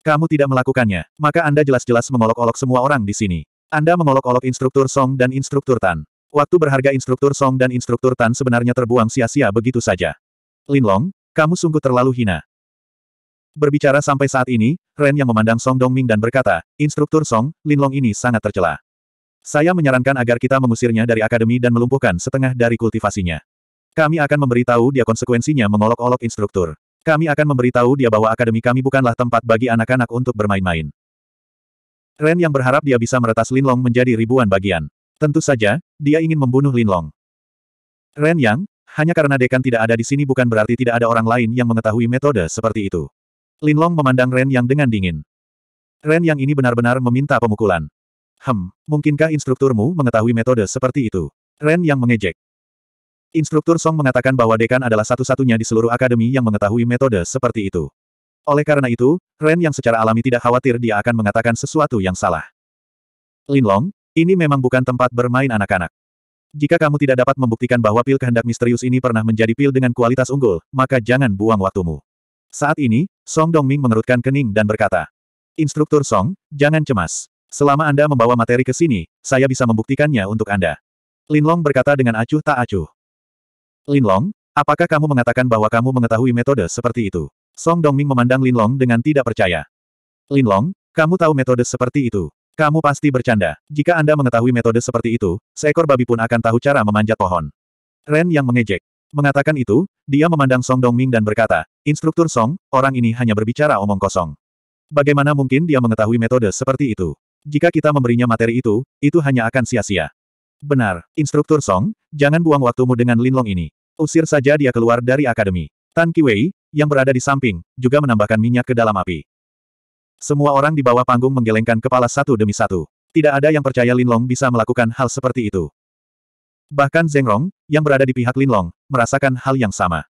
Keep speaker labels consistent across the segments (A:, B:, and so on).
A: Kamu tidak melakukannya, maka Anda jelas-jelas mengolok-olok semua orang di sini. Anda mengolok-olok instruktur Song dan instruktur Tan. Waktu berharga instruktur Song dan instruktur Tan sebenarnya terbuang sia-sia begitu saja. Linlong, kamu sungguh terlalu hina. Berbicara sampai saat ini, Ren yang memandang Song Dongming dan berkata, Instruktur Song, Linlong ini sangat tercela. Saya menyarankan agar kita mengusirnya dari akademi dan melumpuhkan setengah dari kultivasinya. Kami akan memberitahu dia konsekuensinya mengolok-olok instruktur. Kami akan memberitahu dia bahwa akademi kami bukanlah tempat bagi anak-anak untuk bermain-main. Ren yang berharap dia bisa meretas Linlong menjadi ribuan bagian. Tentu saja, dia ingin membunuh Linlong. Ren Yang, hanya karena dekan tidak ada di sini bukan berarti tidak ada orang lain yang mengetahui metode seperti itu. Linlong memandang Ren Yang dengan dingin. Ren Yang ini benar-benar meminta pemukulan. Hem, mungkinkah instrukturmu mengetahui metode seperti itu? Ren Yang mengejek. Instruktur Song mengatakan bahwa dekan adalah satu-satunya di seluruh akademi yang mengetahui metode seperti itu. Oleh karena itu, Ren yang secara alami tidak khawatir dia akan mengatakan sesuatu yang salah. Lin Long, ini memang bukan tempat bermain anak-anak. Jika kamu tidak dapat membuktikan bahwa pil kehendak misterius ini pernah menjadi pil dengan kualitas unggul, maka jangan buang waktumu. Saat ini, Song Dongming mengerutkan kening dan berkata, Instruktur Song, jangan cemas. Selama Anda membawa materi ke sini, saya bisa membuktikannya untuk Anda. Lin Long berkata dengan acuh tak acuh. Linlong, apakah kamu mengatakan bahwa kamu mengetahui metode seperti itu? Song Dongming memandang Linlong dengan tidak percaya. Linlong, kamu tahu metode seperti itu. Kamu pasti bercanda. Jika Anda mengetahui metode seperti itu, seekor babi pun akan tahu cara memanjat pohon. Ren yang mengejek. Mengatakan itu, dia memandang Song Dongming dan berkata, Instruktur Song, orang ini hanya berbicara omong kosong. Bagaimana mungkin dia mengetahui metode seperti itu? Jika kita memberinya materi itu, itu hanya akan sia-sia. Benar, Instruktur Song, jangan buang waktumu dengan Linlong ini. Usir saja dia keluar dari akademi. Tan Kiwei, yang berada di samping, juga menambahkan minyak ke dalam api. Semua orang di bawah panggung menggelengkan kepala satu demi satu. Tidak ada yang percaya Linlong bisa melakukan hal seperti itu. Bahkan Zengrong, yang berada di pihak Linlong, merasakan hal yang sama.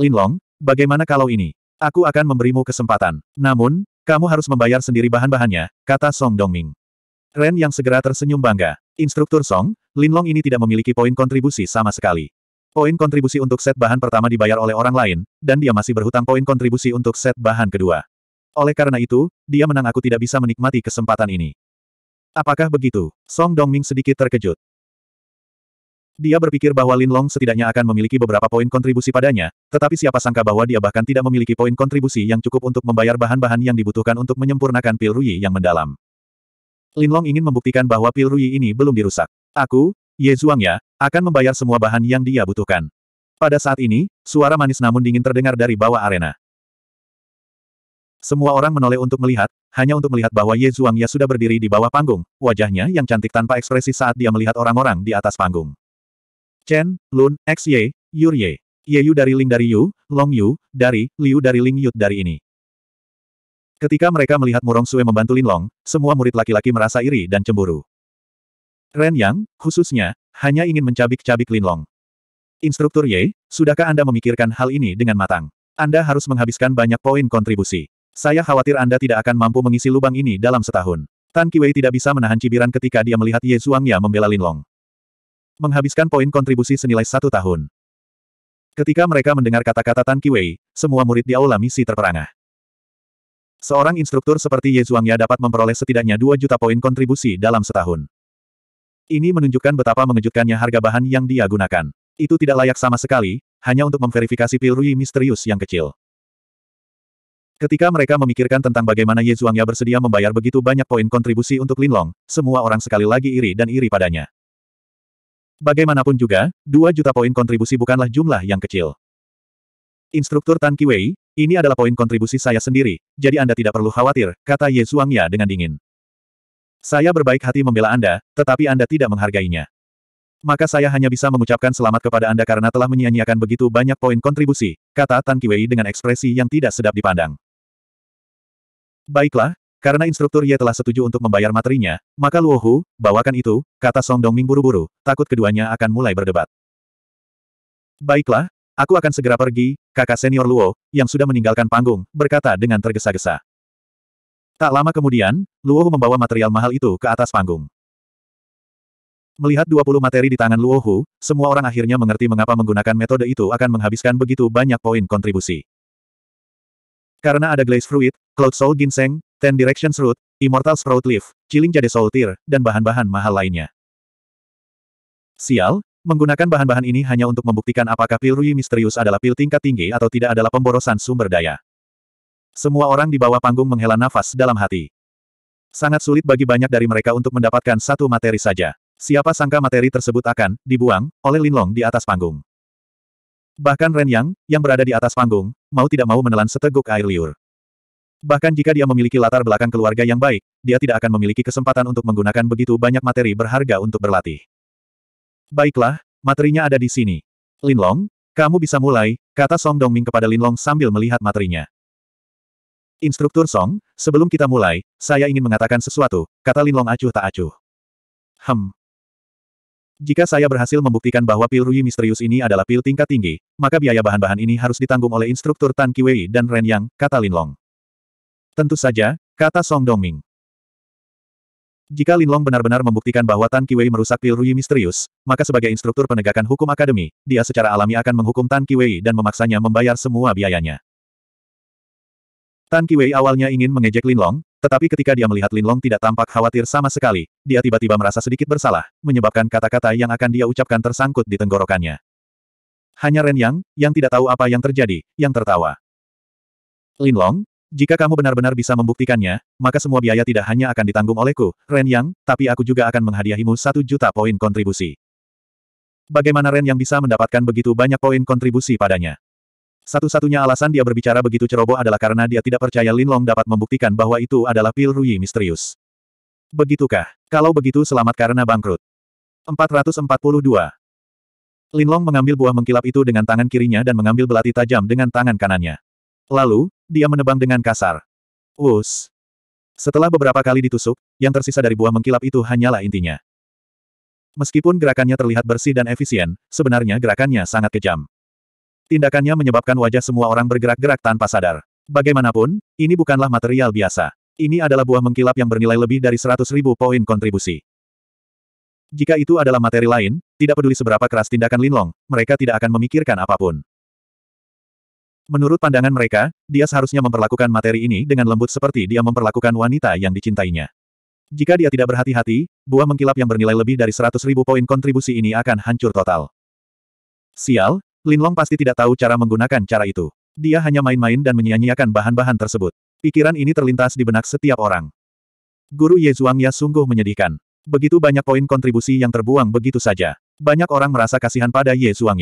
A: Linlong, bagaimana kalau ini? Aku akan memberimu kesempatan. Namun, kamu harus membayar sendiri bahan-bahannya, kata Song Dongming. Ren yang segera tersenyum bangga. Instruktur Song, Linlong ini tidak memiliki poin kontribusi sama sekali. Poin kontribusi untuk set bahan pertama dibayar oleh orang lain, dan dia masih berhutang poin kontribusi untuk set bahan kedua. Oleh karena itu, dia menang aku tidak bisa menikmati kesempatan ini. Apakah begitu? Song Dongming sedikit terkejut. Dia berpikir bahwa Lin Long setidaknya akan memiliki beberapa poin kontribusi padanya, tetapi siapa sangka bahwa dia bahkan tidak memiliki poin kontribusi yang cukup untuk membayar bahan-bahan yang dibutuhkan untuk menyempurnakan pil Rui yang mendalam. Linlong ingin membuktikan bahwa pil Rui ini belum dirusak. Aku, Ye Zhuangya, akan membayar semua bahan yang dia butuhkan. Pada saat ini, suara manis namun dingin terdengar dari bawah arena. Semua orang menoleh untuk melihat, hanya untuk melihat bahwa Ye Zhuangya sudah berdiri di bawah panggung, wajahnya yang cantik tanpa ekspresi saat dia melihat orang-orang di atas panggung. Chen, Lun, Xie, Ye, Yur Ye. Ye Yu dari Ling dari Yu, Long Yu, dari, Liu dari Ling Yut dari ini. Ketika mereka melihat Murong Sue membantu Linlong, semua murid laki-laki merasa iri dan cemburu. Ren Yang, khususnya, hanya ingin mencabik-cabik Linlong. Instruktur Ye, sudahkah Anda memikirkan hal ini dengan matang? Anda harus menghabiskan banyak poin kontribusi. Saya khawatir Anda tidak akan mampu mengisi lubang ini dalam setahun. Tan Kiwei tidak bisa menahan cibiran ketika dia melihat Ye Zhuangya membela Linlong. Menghabiskan poin kontribusi senilai satu tahun. Ketika mereka mendengar kata-kata Tan Kiwei, semua murid di aula misi terperangah. Seorang instruktur seperti Ye Zhuangya dapat memperoleh setidaknya 2 juta poin kontribusi dalam setahun. Ini menunjukkan betapa mengejutkannya harga bahan yang dia gunakan. Itu tidak layak sama sekali, hanya untuk memverifikasi pil Rui misterius yang kecil. Ketika mereka memikirkan tentang bagaimana Ye Zhuangya bersedia membayar begitu banyak poin kontribusi untuk Linlong, semua orang sekali lagi iri dan iri padanya. Bagaimanapun juga, 2 juta poin kontribusi bukanlah jumlah yang kecil. Instruktur Tan Kiwei, ini adalah poin kontribusi saya sendiri, jadi Anda tidak perlu khawatir, kata Ye Suangya dengan dingin. Saya berbaik hati membela Anda, tetapi Anda tidak menghargainya. Maka saya hanya bisa mengucapkan selamat kepada Anda karena telah menyia-nyiakan begitu banyak poin kontribusi, kata Tan Kiwei dengan ekspresi yang tidak sedap dipandang. Baiklah, karena instruktur Ye telah setuju untuk membayar materinya, maka Luohu, bawakan itu, kata Song Dongming buru-buru, takut keduanya akan mulai berdebat. Baiklah, Aku akan segera pergi, kakak senior Luo, yang sudah meninggalkan panggung, berkata dengan tergesa-gesa. Tak lama kemudian, Luo membawa material mahal itu ke atas panggung. Melihat 20 materi di tangan Luo Hu, semua orang akhirnya mengerti mengapa menggunakan metode itu akan menghabiskan begitu banyak poin kontribusi. Karena ada Glaze Fruit, Cloud Soul Ginseng, Ten Directions Root, Immortal Sprout Leaf, Chilling Jade Soul Tear, dan bahan-bahan mahal lainnya. Sial, Menggunakan bahan-bahan ini hanya untuk membuktikan apakah pil Rui misterius adalah pil tingkat tinggi atau tidak adalah pemborosan sumber daya. Semua orang di bawah panggung menghela nafas dalam hati. Sangat sulit bagi banyak dari mereka untuk mendapatkan satu materi saja. Siapa sangka materi tersebut akan dibuang oleh Linlong di atas panggung. Bahkan Ren Yang, yang berada di atas panggung, mau tidak mau menelan seteguk air liur. Bahkan jika dia memiliki latar belakang keluarga yang baik, dia tidak akan memiliki kesempatan untuk menggunakan begitu banyak materi berharga untuk berlatih. Baiklah, materinya ada di sini. Linlong, kamu bisa mulai, kata Song Dongming kepada Linlong sambil melihat materinya. Instruktur Song, sebelum kita mulai, saya ingin mengatakan sesuatu, kata Linlong acuh tak acuh. Hem. Jika saya berhasil membuktikan bahwa pil Rui misterius ini adalah pil tingkat tinggi, maka biaya bahan-bahan ini harus ditanggung oleh instruktur Tan Kiwei dan Ren Yang, kata Linlong. Tentu saja, kata Song Dongming. Jika Linlong benar-benar membuktikan bahwa Tan Kiwei merusak pil Rui misterius, maka sebagai instruktur penegakan hukum akademi, dia secara alami akan menghukum Tan Kiwei dan memaksanya membayar semua biayanya. Tan Kiwei awalnya ingin mengejek Linlong, tetapi ketika dia melihat Linlong tidak tampak khawatir sama sekali, dia tiba-tiba merasa sedikit bersalah, menyebabkan kata-kata yang akan dia ucapkan tersangkut di tenggorokannya. Hanya Ren Yang, yang tidak tahu apa yang terjadi, yang tertawa. Linlong, jika kamu benar-benar bisa membuktikannya, maka semua biaya tidak hanya akan ditanggung olehku, Ren Yang, tapi aku juga akan menghadiahimu satu juta poin kontribusi. Bagaimana Ren Yang bisa mendapatkan begitu banyak poin kontribusi padanya? Satu-satunya alasan dia berbicara begitu ceroboh adalah karena dia tidak percaya Lin Long dapat membuktikan bahwa itu adalah pil Rui misterius. Begitukah? Kalau begitu selamat karena bangkrut. 442. Lin Long mengambil buah mengkilap itu dengan tangan kirinya dan mengambil belati tajam dengan tangan kanannya. Lalu, dia menebang dengan kasar. Us. Setelah beberapa kali ditusuk, yang tersisa dari buah mengkilap itu hanyalah intinya. Meskipun gerakannya terlihat bersih dan efisien, sebenarnya gerakannya sangat kejam. Tindakannya menyebabkan wajah semua orang bergerak-gerak tanpa sadar. Bagaimanapun, ini bukanlah material biasa. Ini adalah buah mengkilap yang bernilai lebih dari 100 ribu poin kontribusi. Jika itu adalah materi lain, tidak peduli seberapa keras tindakan Linlong, mereka tidak akan memikirkan apapun. Menurut pandangan mereka, dia seharusnya memperlakukan materi ini dengan lembut seperti dia memperlakukan wanita yang dicintainya. Jika dia tidak berhati-hati, buah mengkilap yang bernilai lebih dari 100 ribu poin kontribusi ini akan hancur total. Sial, Lin Long pasti tidak tahu cara menggunakan cara itu. Dia hanya main-main dan menyia-nyiakan bahan-bahan tersebut. Pikiran ini terlintas di benak setiap orang. Guru Ye Zhuang sungguh menyedihkan. Begitu banyak poin kontribusi yang terbuang begitu saja. Banyak orang merasa kasihan pada Ye Zhuang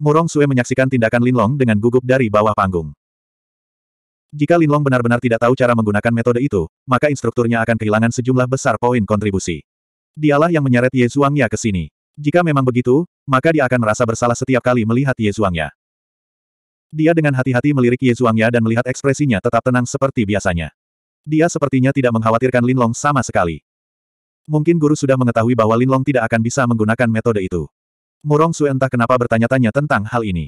A: Murong Sue menyaksikan tindakan Linlong dengan gugup dari bawah panggung. Jika Linlong benar-benar tidak tahu cara menggunakan metode itu, maka instrukturnya akan kehilangan sejumlah besar poin kontribusi. Dialah yang menyeret Ye Zhuangya ke sini. Jika memang begitu, maka dia akan merasa bersalah setiap kali melihat Ye Zhuangya. Dia dengan hati-hati melirik Ye Zhuangya dan melihat ekspresinya tetap tenang seperti biasanya. Dia sepertinya tidak mengkhawatirkan Linlong sama sekali. Mungkin guru sudah mengetahui bahwa Linlong tidak akan bisa menggunakan metode itu. Murong Su entah kenapa bertanya-tanya tentang hal ini.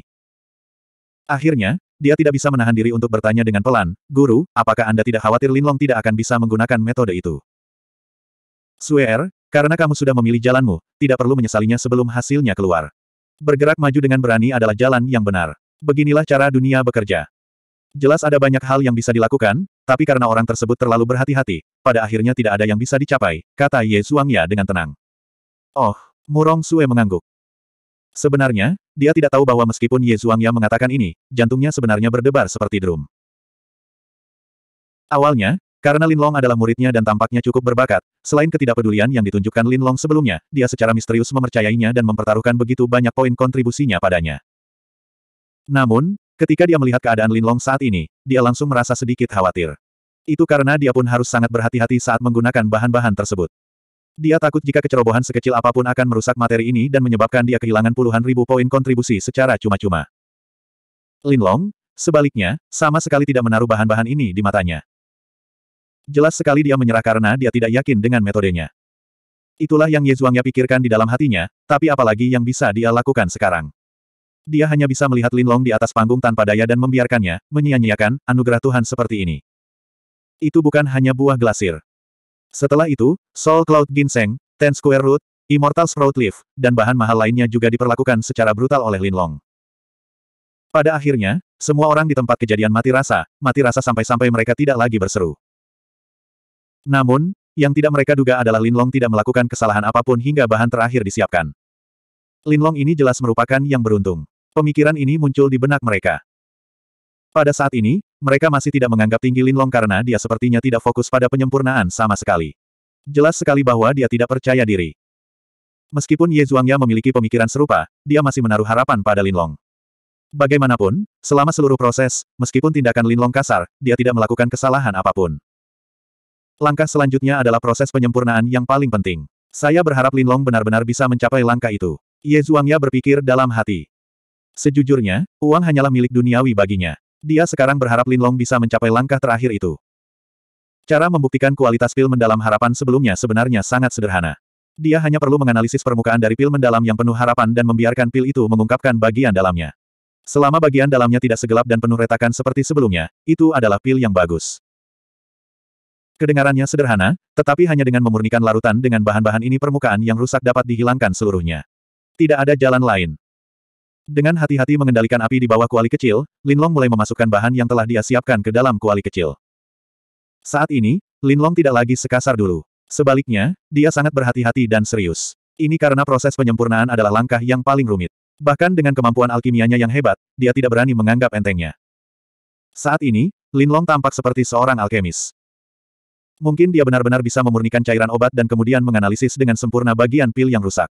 A: Akhirnya, dia tidak bisa menahan diri untuk bertanya dengan pelan, Guru, apakah Anda tidak khawatir Linlong tidak akan bisa menggunakan metode itu? Er, karena kamu sudah memilih jalanmu, tidak perlu menyesalinya sebelum hasilnya keluar. Bergerak maju dengan berani adalah jalan yang benar. Beginilah cara dunia bekerja. Jelas ada banyak hal yang bisa dilakukan, tapi karena orang tersebut terlalu berhati-hati, pada akhirnya tidak ada yang bisa dicapai, kata Ye Suangya dengan tenang. Oh, Murong Sue mengangguk. Sebenarnya, dia tidak tahu bahwa meskipun Ye Zhuangya mengatakan ini, jantungnya sebenarnya berdebar seperti drum. Awalnya, karena Lin Long adalah muridnya dan tampaknya cukup berbakat, selain ketidakpedulian yang ditunjukkan Lin Long sebelumnya, dia secara misterius memercayainya dan mempertaruhkan begitu banyak poin kontribusinya padanya. Namun, ketika dia melihat keadaan Lin Long saat ini, dia langsung merasa sedikit khawatir. Itu karena dia pun harus sangat berhati-hati saat menggunakan bahan-bahan tersebut. Dia takut jika kecerobohan sekecil apapun akan merusak materi ini dan menyebabkan dia kehilangan puluhan ribu poin kontribusi secara cuma-cuma. Linlong, sebaliknya, sama sekali tidak menaruh bahan-bahan ini di matanya. Jelas sekali dia menyerah karena dia tidak yakin dengan metodenya. Itulah yang Ye Yezuangya pikirkan di dalam hatinya, tapi apalagi yang bisa dia lakukan sekarang. Dia hanya bisa melihat Linlong di atas panggung tanpa daya dan membiarkannya, menyia-nyiakan, anugerah Tuhan seperti ini. Itu bukan hanya buah glasir. Setelah itu, Soul Cloud Ginseng, Ten Square Root, Immortal Sprout Leaf, dan bahan mahal lainnya juga diperlakukan secara brutal oleh Lin Long. Pada akhirnya, semua orang di tempat kejadian mati rasa, mati rasa sampai-sampai mereka tidak lagi berseru. Namun, yang tidak mereka duga adalah Lin Long tidak melakukan kesalahan apapun hingga bahan terakhir disiapkan. Lin Long ini jelas merupakan yang beruntung. Pemikiran ini muncul di benak mereka. Pada saat ini, mereka masih tidak menganggap tinggi Linlong karena dia sepertinya tidak fokus pada penyempurnaan sama sekali. Jelas sekali bahwa dia tidak percaya diri. Meskipun Ye Zhuangya memiliki pemikiran serupa, dia masih menaruh harapan pada Linlong. Bagaimanapun, selama seluruh proses, meskipun tindakan Linlong kasar, dia tidak melakukan kesalahan apapun. Langkah selanjutnya adalah proses penyempurnaan yang paling penting. Saya berharap Linlong benar-benar bisa mencapai langkah itu. Ye Zhuangya berpikir dalam hati. Sejujurnya, uang hanyalah milik duniawi baginya. Dia sekarang berharap Lin Long bisa mencapai langkah terakhir itu. Cara membuktikan kualitas pil mendalam harapan sebelumnya sebenarnya sangat sederhana. Dia hanya perlu menganalisis permukaan dari pil mendalam yang penuh harapan dan membiarkan pil itu mengungkapkan bagian dalamnya. Selama bagian dalamnya tidak segelap dan penuh retakan seperti sebelumnya, itu adalah pil yang bagus. Kedengarannya sederhana, tetapi hanya dengan memurnikan larutan dengan bahan-bahan ini permukaan yang rusak dapat dihilangkan seluruhnya. Tidak ada jalan lain. Dengan hati-hati mengendalikan api di bawah kuali kecil, Linlong mulai memasukkan bahan yang telah dia siapkan ke dalam kuali kecil. Saat ini, Linlong tidak lagi sekasar dulu. Sebaliknya, dia sangat berhati-hati dan serius. Ini karena proses penyempurnaan adalah langkah yang paling rumit. Bahkan dengan kemampuan alkimianya yang hebat, dia tidak berani menganggap entengnya. Saat ini, Linlong tampak seperti seorang alkemis. Mungkin dia benar-benar bisa memurnikan cairan obat dan kemudian menganalisis dengan sempurna bagian pil yang rusak.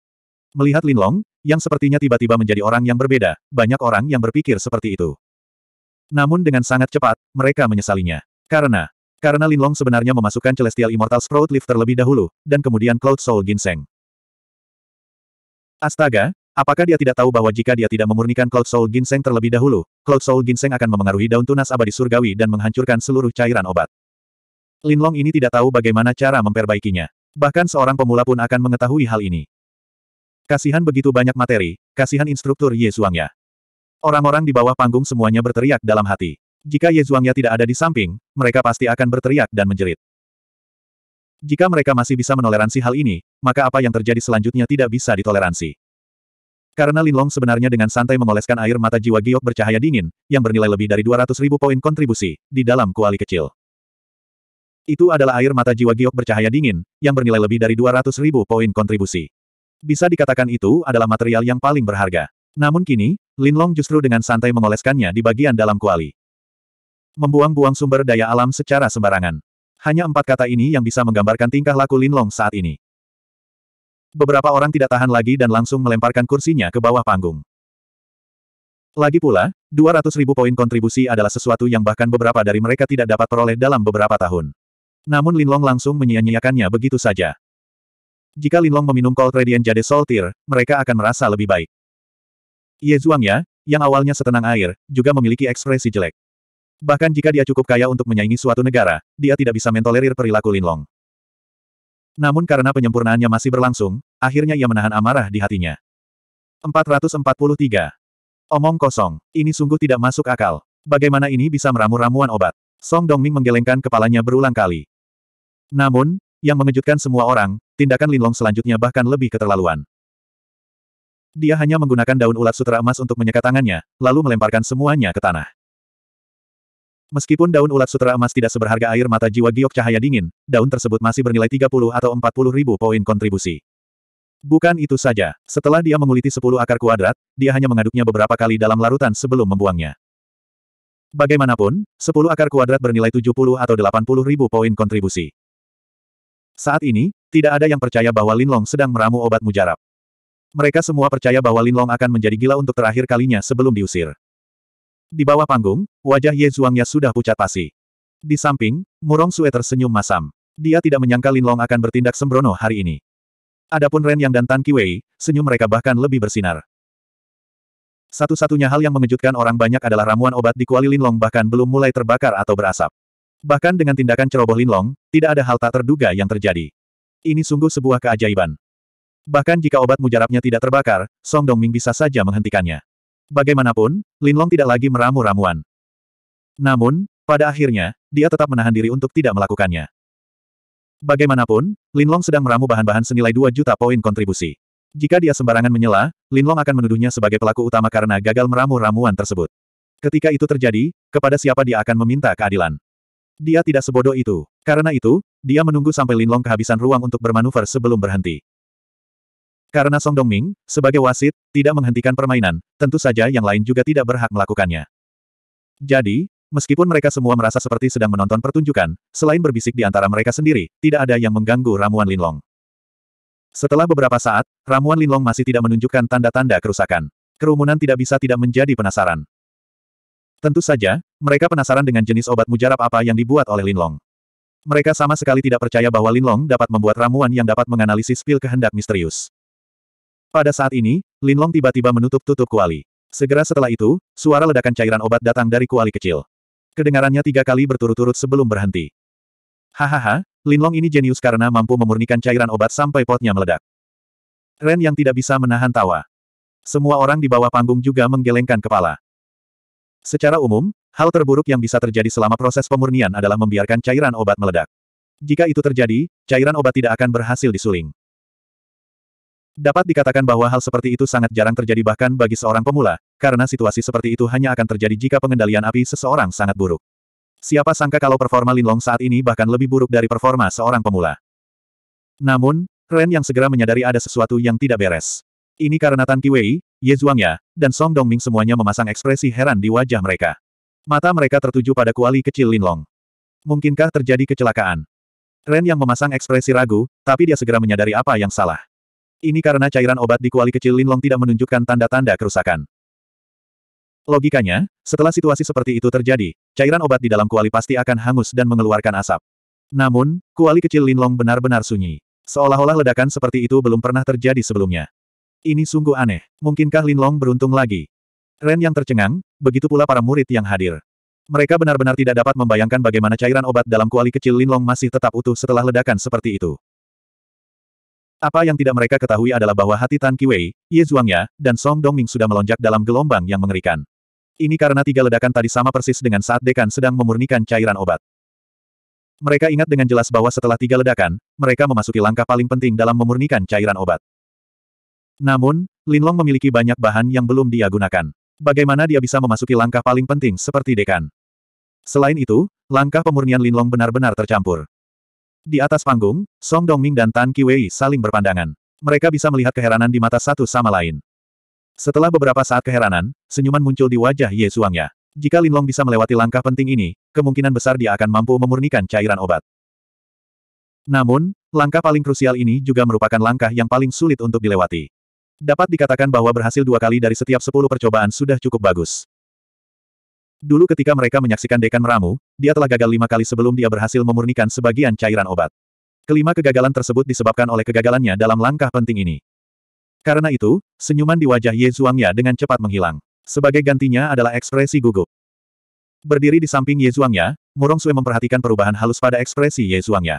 A: Melihat Linlong, yang sepertinya tiba-tiba menjadi orang yang berbeda, banyak orang yang berpikir seperti itu. Namun dengan sangat cepat, mereka menyesalinya. Karena, karena Long sebenarnya memasukkan Celestial Immortal Sprout Leaf terlebih dahulu, dan kemudian Cloud Soul Ginseng. Astaga, apakah dia tidak tahu bahwa jika dia tidak memurnikan Cloud Soul Ginseng terlebih dahulu, Cloud Soul Ginseng akan memengaruhi daun tunas abadi surgawi dan menghancurkan seluruh cairan obat. Lin Long ini tidak tahu bagaimana cara memperbaikinya. Bahkan seorang pemula pun akan mengetahui hal ini. Kasihan begitu banyak materi, kasihan instruktur Ye Zhuangya. Orang-orang di bawah panggung semuanya berteriak dalam hati. Jika Ye Zhuangya tidak ada di samping, mereka pasti akan berteriak dan menjerit. Jika mereka masih bisa menoleransi hal ini, maka apa yang terjadi selanjutnya tidak bisa ditoleransi. Karena Lin Long sebenarnya dengan santai mengoleskan air mata jiwa giok bercahaya dingin, yang bernilai lebih dari 200 ribu poin kontribusi, di dalam kuali kecil. Itu adalah air mata jiwa giok bercahaya dingin, yang bernilai lebih dari 200 ribu poin kontribusi. Bisa dikatakan itu adalah material yang paling berharga. Namun kini, Linlong justru dengan santai mengoleskannya di bagian dalam kuali. Membuang-buang sumber daya alam secara sembarangan. Hanya empat kata ini yang bisa menggambarkan tingkah laku Linlong saat ini. Beberapa orang tidak tahan lagi dan langsung melemparkan kursinya ke bawah panggung. Lagi pula, 200 ribu poin kontribusi adalah sesuatu yang bahkan beberapa dari mereka tidak dapat peroleh dalam beberapa tahun. Namun Linlong langsung menyia-nyiakannya begitu saja. Jika Linlong meminum Cold Radiant Jade Soltir, mereka akan merasa lebih baik. Ye Zhuangya, yang awalnya setenang air, juga memiliki ekspresi jelek. Bahkan jika dia cukup kaya untuk menyaingi suatu negara, dia tidak bisa mentolerir perilaku Linlong. Namun karena penyempurnaannya masih berlangsung, akhirnya ia menahan amarah di hatinya. 443. Omong kosong, ini sungguh tidak masuk akal. Bagaimana ini bisa meramu ramuan obat? Song Dongming menggelengkan kepalanya berulang kali. Namun, yang mengejutkan semua orang, tindakan Linlong selanjutnya bahkan lebih keterlaluan. Dia hanya menggunakan daun ulat sutra emas untuk menyekat tangannya, lalu melemparkan semuanya ke tanah. Meskipun daun ulat sutra emas tidak seberharga air mata jiwa giok cahaya dingin, daun tersebut masih bernilai 30 atau 40 ribu poin kontribusi. Bukan itu saja, setelah dia menguliti 10 akar kuadrat, dia hanya mengaduknya beberapa kali dalam larutan sebelum membuangnya. Bagaimanapun, 10 akar kuadrat bernilai 70 atau 80 ribu poin kontribusi. Saat ini, tidak ada yang percaya bahwa Linlong sedang meramu obat mujarab. Mereka semua percaya bahwa Linlong akan menjadi gila untuk terakhir kalinya sebelum diusir. Di bawah panggung, wajah Ye Zhuangnya sudah pucat pasi. Di samping, Murong Sue tersenyum masam. Dia tidak menyangka Linlong akan bertindak sembrono hari ini. Adapun Ren Yang dan Tan Kiwei, senyum mereka bahkan lebih bersinar. Satu-satunya hal yang mengejutkan orang banyak adalah ramuan obat di kuali Linlong bahkan belum mulai terbakar atau berasap. Bahkan dengan tindakan ceroboh Linlong, tidak ada hal tak terduga yang terjadi. Ini sungguh sebuah keajaiban. Bahkan jika obat mujarabnya tidak terbakar, Song Dongming bisa saja menghentikannya. Bagaimanapun, Lin Long tidak lagi meramu ramuan. Namun, pada akhirnya, dia tetap menahan diri untuk tidak melakukannya. Bagaimanapun, Lin Long sedang meramu bahan-bahan senilai 2 juta poin kontribusi. Jika dia sembarangan menyela, Lin Long akan menuduhnya sebagai pelaku utama karena gagal meramu ramuan tersebut. Ketika itu terjadi, kepada siapa dia akan meminta keadilan? Dia tidak sebodoh itu. Karena itu, dia menunggu sampai Linlong kehabisan ruang untuk bermanuver sebelum berhenti. Karena Song Dongming, sebagai wasit, tidak menghentikan permainan, tentu saja yang lain juga tidak berhak melakukannya. Jadi, meskipun mereka semua merasa seperti sedang menonton pertunjukan, selain berbisik di antara mereka sendiri, tidak ada yang mengganggu ramuan Linlong. Setelah beberapa saat, ramuan Linlong masih tidak menunjukkan tanda-tanda kerusakan. Kerumunan tidak bisa tidak menjadi penasaran. Tentu saja, mereka penasaran dengan jenis obat mujarab apa yang dibuat oleh Linlong. Mereka sama sekali tidak percaya bahwa Linlong dapat membuat ramuan yang dapat menganalisis pil kehendak misterius. Pada saat ini, Linlong tiba-tiba menutup tutup kuali. Segera setelah itu, suara ledakan cairan obat datang dari kuali kecil. Kedengarannya tiga kali berturut-turut sebelum berhenti. Hahaha, Linlong ini jenius karena mampu memurnikan cairan obat sampai potnya meledak. Ren yang tidak bisa menahan tawa. Semua orang di bawah panggung juga menggelengkan kepala. Secara umum, Hal terburuk yang bisa terjadi selama proses pemurnian adalah membiarkan cairan obat meledak. Jika itu terjadi, cairan obat tidak akan berhasil disuling. Dapat dikatakan bahwa hal seperti itu sangat jarang terjadi bahkan bagi seorang pemula, karena situasi seperti itu hanya akan terjadi jika pengendalian api seseorang sangat buruk. Siapa sangka kalau performa Linlong saat ini bahkan lebih buruk dari performa seorang pemula. Namun, Ren yang segera menyadari ada sesuatu yang tidak beres. Ini karena Tan Kiwei, Ye Zhuangya, dan Song Dongming semuanya memasang ekspresi heran di wajah mereka. Mata mereka tertuju pada kuali kecil Linlong. Mungkinkah terjadi kecelakaan? Ren yang memasang ekspresi ragu, tapi dia segera menyadari apa yang salah. Ini karena cairan obat di kuali kecil Linlong tidak menunjukkan tanda-tanda kerusakan. Logikanya, setelah situasi seperti itu terjadi, cairan obat di dalam kuali pasti akan hangus dan mengeluarkan asap. Namun, kuali kecil Linlong benar-benar sunyi. Seolah-olah ledakan seperti itu belum pernah terjadi sebelumnya. Ini sungguh aneh. Mungkinkah Linlong beruntung lagi? Ren yang tercengang, begitu pula para murid yang hadir. Mereka benar-benar tidak dapat membayangkan bagaimana cairan obat dalam kuali kecil Linlong masih tetap utuh setelah ledakan seperti itu. Apa yang tidak mereka ketahui adalah bahwa hati Tan Kiwei, Ye Zhuangya, dan Song Dongming sudah melonjak dalam gelombang yang mengerikan. Ini karena tiga ledakan tadi sama persis dengan saat Dekan sedang memurnikan cairan obat. Mereka ingat dengan jelas bahwa setelah tiga ledakan, mereka memasuki langkah paling penting dalam memurnikan cairan obat. Namun, Linlong memiliki banyak bahan yang belum dia gunakan. Bagaimana dia bisa memasuki langkah paling penting seperti dekan? Selain itu, langkah pemurnian Linlong benar-benar tercampur. Di atas panggung, Song Dongming dan Tan Kiwei saling berpandangan. Mereka bisa melihat keheranan di mata satu sama lain. Setelah beberapa saat keheranan, senyuman muncul di wajah Ye Suangnya. Jika Linlong bisa melewati langkah penting ini, kemungkinan besar dia akan mampu memurnikan cairan obat. Namun, langkah paling krusial ini juga merupakan langkah yang paling sulit untuk dilewati. Dapat dikatakan bahwa berhasil dua kali dari setiap sepuluh percobaan sudah cukup bagus. Dulu ketika mereka menyaksikan dekan meramu, dia telah gagal lima kali sebelum dia berhasil memurnikan sebagian cairan obat. Kelima kegagalan tersebut disebabkan oleh kegagalannya dalam langkah penting ini. Karena itu, senyuman di wajah Ye Zhuangya dengan cepat menghilang. Sebagai gantinya adalah ekspresi gugup. Berdiri di samping Ye Zhuangya, Murong Sui memperhatikan perubahan halus pada ekspresi Ye Zhuangya.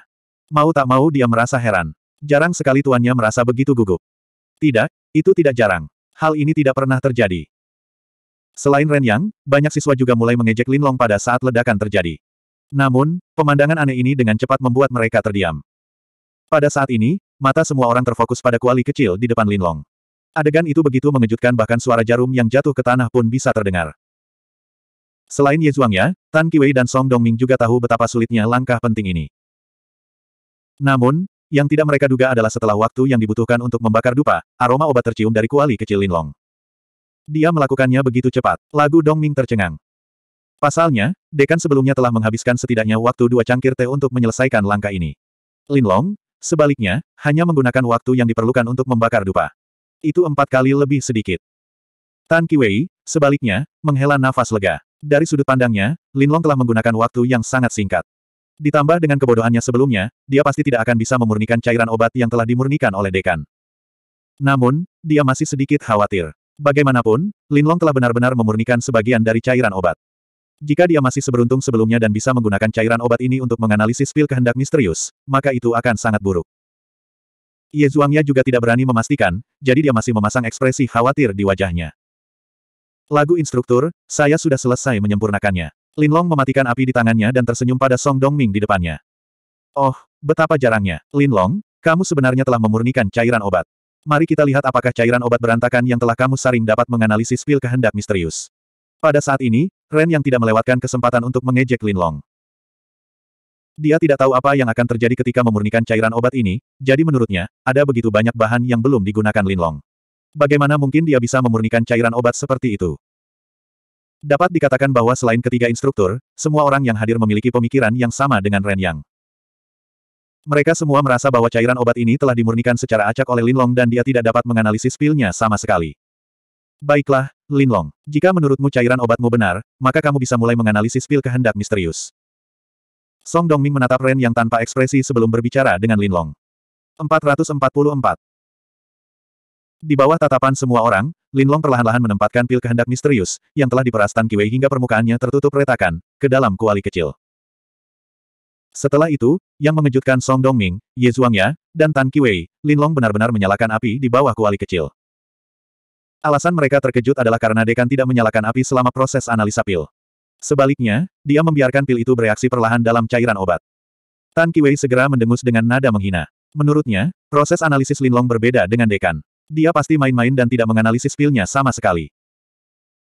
A: Mau tak mau dia merasa heran. Jarang sekali tuannya merasa begitu gugup. Tidak, itu tidak jarang. Hal ini tidak pernah terjadi. Selain Ren Yang, banyak siswa juga mulai mengejek Lin Long pada saat ledakan terjadi. Namun, pemandangan aneh ini dengan cepat membuat mereka terdiam. Pada saat ini, mata semua orang terfokus pada kuali kecil di depan Lin Long. Adegan itu begitu mengejutkan bahkan suara jarum yang jatuh ke tanah pun bisa terdengar. Selain Ye Zhuangya, Tan Kiwei dan Song Dongming juga tahu betapa sulitnya langkah penting ini. Namun, yang tidak mereka duga adalah setelah waktu yang dibutuhkan untuk membakar dupa, aroma obat tercium dari kuali kecil Linlong. Dia melakukannya begitu cepat. Lagu Dong Ming tercengang. Pasalnya, dekan sebelumnya telah menghabiskan setidaknya waktu dua cangkir teh untuk menyelesaikan langkah ini. Linlong, sebaliknya, hanya menggunakan waktu yang diperlukan untuk membakar dupa. Itu empat kali lebih sedikit. Tan Kiwei, sebaliknya, menghela nafas lega. Dari sudut pandangnya, Linlong telah menggunakan waktu yang sangat singkat. Ditambah dengan kebodohannya sebelumnya, dia pasti tidak akan bisa memurnikan cairan obat yang telah dimurnikan oleh dekan. Namun, dia masih sedikit khawatir. Bagaimanapun, Linlong telah benar-benar memurnikan sebagian dari cairan obat. Jika dia masih seberuntung sebelumnya dan bisa menggunakan cairan obat ini untuk menganalisis pil kehendak misterius, maka itu akan sangat buruk. Ye Zhuangya juga tidak berani memastikan, jadi dia masih memasang ekspresi khawatir di wajahnya. Lagu instruktur, saya sudah selesai menyempurnakannya. Linlong mematikan api di tangannya dan tersenyum pada Song Dongming di depannya. Oh, betapa jarangnya. Linlong, kamu sebenarnya telah memurnikan cairan obat. Mari kita lihat apakah cairan obat berantakan yang telah kamu saring dapat menganalisis pil kehendak misterius. Pada saat ini, Ren yang tidak melewatkan kesempatan untuk mengejek Linlong. Dia tidak tahu apa yang akan terjadi ketika memurnikan cairan obat ini, jadi menurutnya, ada begitu banyak bahan yang belum digunakan Linlong. Bagaimana mungkin dia bisa memurnikan cairan obat seperti itu? Dapat dikatakan bahwa selain ketiga instruktur, semua orang yang hadir memiliki pemikiran yang sama dengan Ren Yang. Mereka semua merasa bahwa cairan obat ini telah dimurnikan secara acak oleh Linlong dan dia tidak dapat menganalisis pilnya sama sekali. Baiklah, Linlong, jika menurutmu cairan obatmu benar, maka kamu bisa mulai menganalisis pil kehendak misterius. Song Dongming menatap Ren Yang tanpa ekspresi sebelum berbicara dengan Linlong. 444 Di bawah tatapan semua orang, Linlong perlahan-lahan menempatkan pil kehendak misterius, yang telah diperas Tan Kiwei hingga permukaannya tertutup retakan, ke dalam kuali kecil. Setelah itu, yang mengejutkan Song Dongming, Ye Zhuangya, dan Tan Kiwei, Linlong benar-benar menyalakan api di bawah kuali kecil. Alasan mereka terkejut adalah karena Dekan tidak menyalakan api selama proses analisa pil. Sebaliknya, dia membiarkan pil itu bereaksi perlahan dalam cairan obat. Tan Kiwei segera mendengus dengan nada menghina. Menurutnya, proses analisis Linlong berbeda dengan Dekan. Dia pasti main-main dan tidak menganalisis pilnya sama sekali.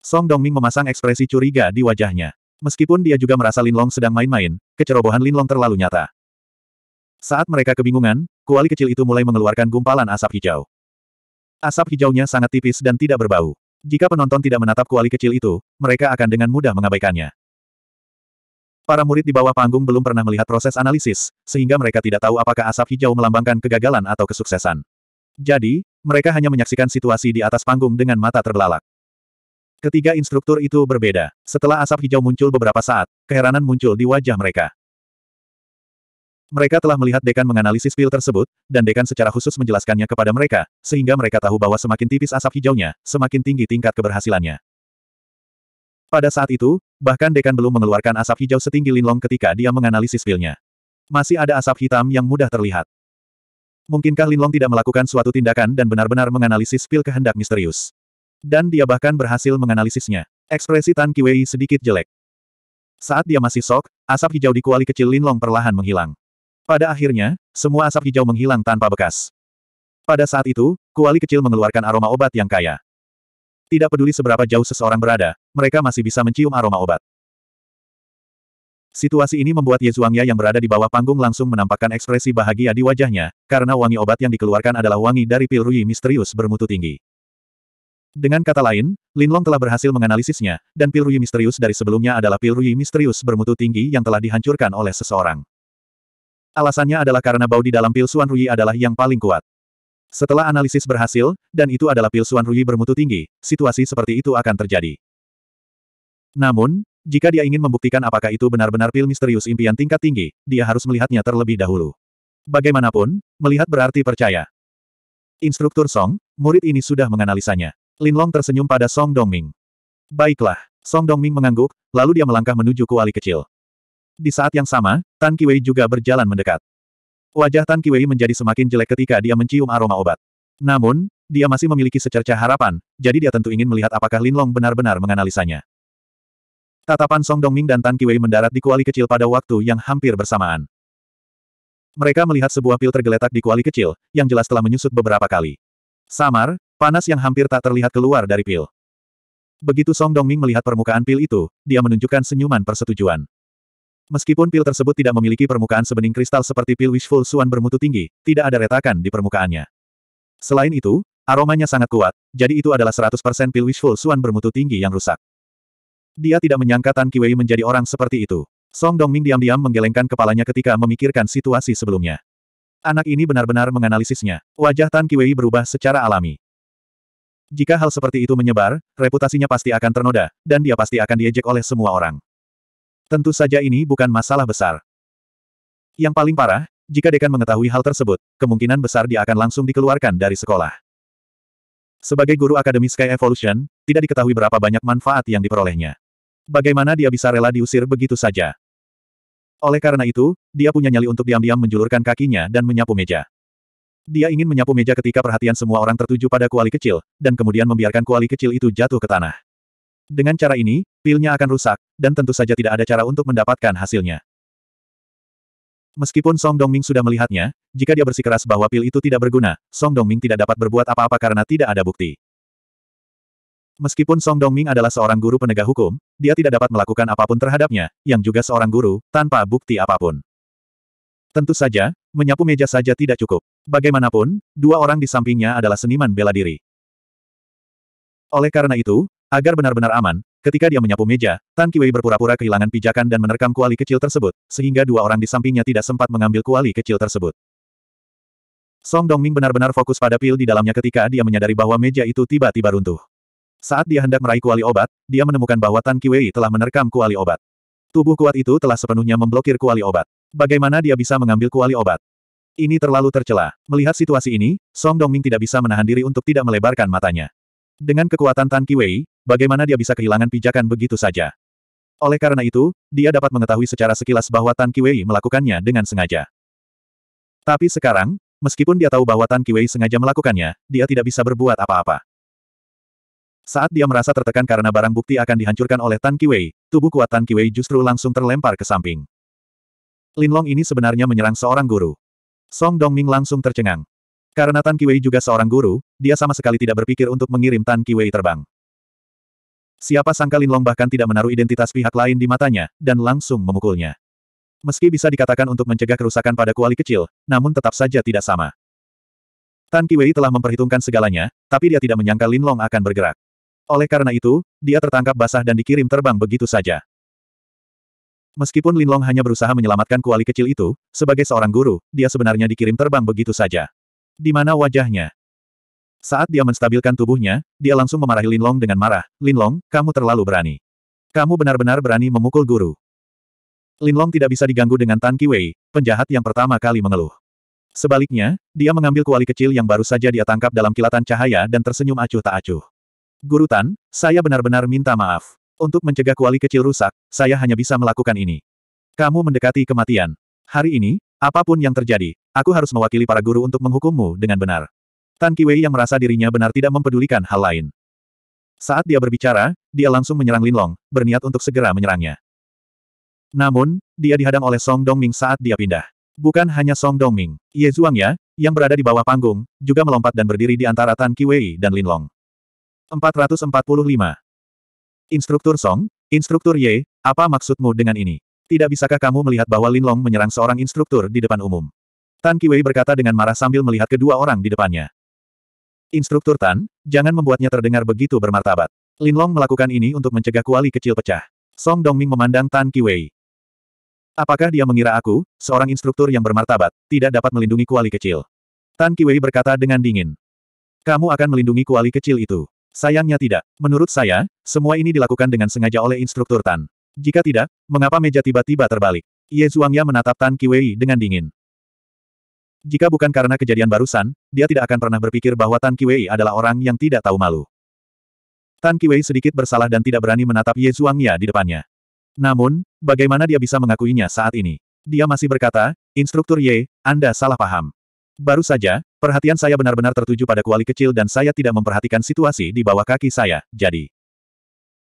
A: Song Dongming memasang ekspresi curiga di wajahnya. Meskipun dia juga merasa Lin Long sedang main-main, kecerobohan Lin Long terlalu nyata. Saat mereka kebingungan, kuali kecil itu mulai mengeluarkan gumpalan asap hijau. Asap hijaunya sangat tipis dan tidak berbau. Jika penonton tidak menatap kuali kecil itu, mereka akan dengan mudah mengabaikannya. Para murid di bawah panggung belum pernah melihat proses analisis, sehingga mereka tidak tahu apakah asap hijau melambangkan kegagalan atau kesuksesan. Jadi, mereka hanya menyaksikan situasi di atas panggung dengan mata terbelalak. Ketiga instruktur itu berbeda. Setelah asap hijau muncul beberapa saat, keheranan muncul di wajah mereka. Mereka telah melihat dekan menganalisis pil tersebut, dan dekan secara khusus menjelaskannya kepada mereka, sehingga mereka tahu bahwa semakin tipis asap hijaunya, semakin tinggi tingkat keberhasilannya. Pada saat itu, bahkan Dekan belum mengeluarkan asap hijau setinggi Linlong ketika dia menganalisis pilnya. Masih ada asap hitam yang mudah terlihat mungkinkah Linlong tidak melakukan suatu tindakan dan benar-benar menganalisis pil kehendak misterius? Dan dia bahkan berhasil menganalisisnya. Ekspresi Tan Kiwei sedikit jelek. Saat dia masih sok, asap hijau di kuali kecil Linlong perlahan menghilang. Pada akhirnya, semua asap hijau menghilang tanpa bekas. Pada saat itu, kuali kecil mengeluarkan aroma obat yang kaya. Tidak peduli seberapa jauh seseorang berada, mereka masih bisa mencium aroma obat. Situasi ini membuat Ye Zhuangya yang berada di bawah panggung langsung menampakkan ekspresi bahagia di wajahnya, karena wangi obat yang dikeluarkan adalah wangi dari pil Rui misterius bermutu tinggi. Dengan kata lain, Linlong telah berhasil menganalisisnya, dan pil Rui misterius dari sebelumnya adalah pil Rui misterius bermutu tinggi yang telah dihancurkan oleh seseorang. Alasannya adalah karena bau di dalam pil Suan Rui adalah yang paling kuat. Setelah analisis berhasil, dan itu adalah pil Suan Rui bermutu tinggi, situasi seperti itu akan terjadi. Namun, jika dia ingin membuktikan apakah itu benar-benar pil misterius impian tingkat tinggi, dia harus melihatnya terlebih dahulu. Bagaimanapun, melihat berarti percaya. Instruktur Song, murid ini sudah menganalisanya. Linlong tersenyum pada Song Dongming. Baiklah, Song Dongming mengangguk, lalu dia melangkah menuju kuali kecil. Di saat yang sama, Tan Kiwei juga berjalan mendekat. Wajah Tan Kiwei menjadi semakin jelek ketika dia mencium aroma obat. Namun, dia masih memiliki secerca harapan, jadi dia tentu ingin melihat apakah Linlong benar-benar menganalisanya. Tatapan Song Dongming dan Tan Kiwei mendarat di kuali kecil pada waktu yang hampir bersamaan. Mereka melihat sebuah pil tergeletak di kuali kecil, yang jelas telah menyusut beberapa kali. Samar, panas yang hampir tak terlihat keluar dari pil. Begitu Song Dongming melihat permukaan pil itu, dia menunjukkan senyuman persetujuan. Meskipun pil tersebut tidak memiliki permukaan sebening kristal seperti pil Wishful Suan bermutu tinggi, tidak ada retakan di permukaannya. Selain itu, aromanya sangat kuat, jadi itu adalah 100% pil Wishful Suan bermutu tinggi yang rusak. Dia tidak menyangka Tan Kiwei menjadi orang seperti itu. Song Dongming diam-diam menggelengkan kepalanya ketika memikirkan situasi sebelumnya. Anak ini benar-benar menganalisisnya. Wajah Tan Kiwei berubah secara alami. Jika hal seperti itu menyebar, reputasinya pasti akan ternoda, dan dia pasti akan diejek oleh semua orang. Tentu saja ini bukan masalah besar. Yang paling parah, jika Dekan mengetahui hal tersebut, kemungkinan besar dia akan langsung dikeluarkan dari sekolah. Sebagai guru Akademi Sky Evolution, tidak diketahui berapa banyak manfaat yang diperolehnya. Bagaimana dia bisa rela diusir begitu saja? Oleh karena itu, dia punya nyali untuk diam-diam menjulurkan kakinya dan menyapu meja. Dia ingin menyapu meja ketika perhatian semua orang tertuju pada kuali kecil, dan kemudian membiarkan kuali kecil itu jatuh ke tanah. Dengan cara ini, pilnya akan rusak, dan tentu saja tidak ada cara untuk mendapatkan hasilnya. Meskipun Song Dongming sudah melihatnya, jika dia bersikeras bahwa pil itu tidak berguna, Song Dongming tidak dapat berbuat apa-apa karena tidak ada bukti. Meskipun Song Dongming adalah seorang guru penegak hukum, dia tidak dapat melakukan apapun terhadapnya, yang juga seorang guru, tanpa bukti apapun. Tentu saja, menyapu meja saja tidak cukup. Bagaimanapun, dua orang di sampingnya adalah seniman bela diri. Oleh karena itu, agar benar-benar aman, Ketika dia menyapu meja, Tan Kiwei berpura-pura kehilangan pijakan dan menerkam kuali kecil tersebut, sehingga dua orang di sampingnya tidak sempat mengambil kuali kecil tersebut. Song Dongming benar-benar fokus pada pil di dalamnya ketika dia menyadari bahwa meja itu tiba-tiba runtuh. Saat dia hendak meraih kuali obat, dia menemukan bahwa Tan Kiwei telah menerkam kuali obat. Tubuh kuat itu telah sepenuhnya memblokir kuali obat. Bagaimana dia bisa mengambil kuali obat? Ini terlalu tercela. Melihat situasi ini, Song Dongming tidak bisa menahan diri untuk tidak melebarkan matanya. Dengan kekuatan Tan Kiwei, bagaimana dia bisa kehilangan pijakan begitu saja. Oleh karena itu, dia dapat mengetahui secara sekilas bahwa Tan Kiwei melakukannya dengan sengaja. Tapi sekarang, meskipun dia tahu bahwa Tan Kiwei sengaja melakukannya, dia tidak bisa berbuat apa-apa. Saat dia merasa tertekan karena barang bukti akan dihancurkan oleh Tan Kiwei, tubuh kuat Tan Kiwei justru langsung terlempar ke samping. Linlong ini sebenarnya menyerang seorang guru. Song Dongming langsung tercengang. Karena Tan Kiwei juga seorang guru, dia sama sekali tidak berpikir untuk mengirim Tan Kiwei terbang. Siapa sangka Linlong bahkan tidak menaruh identitas pihak lain di matanya, dan langsung memukulnya. Meski bisa dikatakan untuk mencegah kerusakan pada kuali kecil, namun tetap saja tidak sama. Tan Kiwei telah memperhitungkan segalanya, tapi dia tidak menyangka Linlong akan bergerak. Oleh karena itu, dia tertangkap basah dan dikirim terbang begitu saja. Meskipun Linlong hanya berusaha menyelamatkan kuali kecil itu, sebagai seorang guru, dia sebenarnya dikirim terbang begitu saja. Di mana wajahnya? Saat dia menstabilkan tubuhnya, dia langsung memarahi Lin Long dengan marah, Lin Long, kamu terlalu berani. Kamu benar-benar berani memukul guru. Lin Long tidak bisa diganggu dengan Tan Wei, penjahat yang pertama kali mengeluh. Sebaliknya, dia mengambil kuali kecil yang baru saja dia tangkap dalam kilatan cahaya dan tersenyum acuh tak acuh. Guru Tan, saya benar-benar minta maaf. Untuk mencegah kuali kecil rusak, saya hanya bisa melakukan ini. Kamu mendekati kematian. Hari ini, apapun yang terjadi, aku harus mewakili para guru untuk menghukummu dengan benar. Tan Kiwei yang merasa dirinya benar tidak mempedulikan hal lain. Saat dia berbicara, dia langsung menyerang Linlong, berniat untuk segera menyerangnya. Namun, dia dihadang oleh Song Dongming saat dia pindah. Bukan hanya Song Dongming, Ye Zhuangya, yang berada di bawah panggung, juga melompat dan berdiri di antara Tan Kiwei dan Linlong. 445. Instruktur Song, Instruktur Ye, apa maksudmu dengan ini? Tidak bisakah kamu melihat bahwa Linlong menyerang seorang instruktur di depan umum? Tan Kiwei berkata dengan marah sambil melihat kedua orang di depannya. Instruktur Tan, jangan membuatnya terdengar begitu bermartabat. Linlong melakukan ini untuk mencegah kuali kecil pecah. Song Dongming memandang Tan Kiwei. Apakah dia mengira aku, seorang instruktur yang bermartabat, tidak dapat melindungi kuali kecil? Tan Kiwei berkata dengan dingin. Kamu akan melindungi kuali kecil itu. Sayangnya tidak. Menurut saya, semua ini dilakukan dengan sengaja oleh instruktur Tan. Jika tidak, mengapa meja tiba-tiba terbalik? Ye Zhuangya menatap Tan Kiwei dengan dingin. Jika bukan karena kejadian barusan, dia tidak akan pernah berpikir bahwa Tan Kiwei adalah orang yang tidak tahu malu. Tan Kiwei sedikit bersalah dan tidak berani menatap Ye Zhuangya di depannya. Namun, bagaimana dia bisa mengakuinya saat ini? Dia masih berkata, Instruktur Ye, Anda salah paham. Baru saja, perhatian saya benar-benar tertuju pada kuali kecil dan saya tidak memperhatikan situasi di bawah kaki saya, jadi.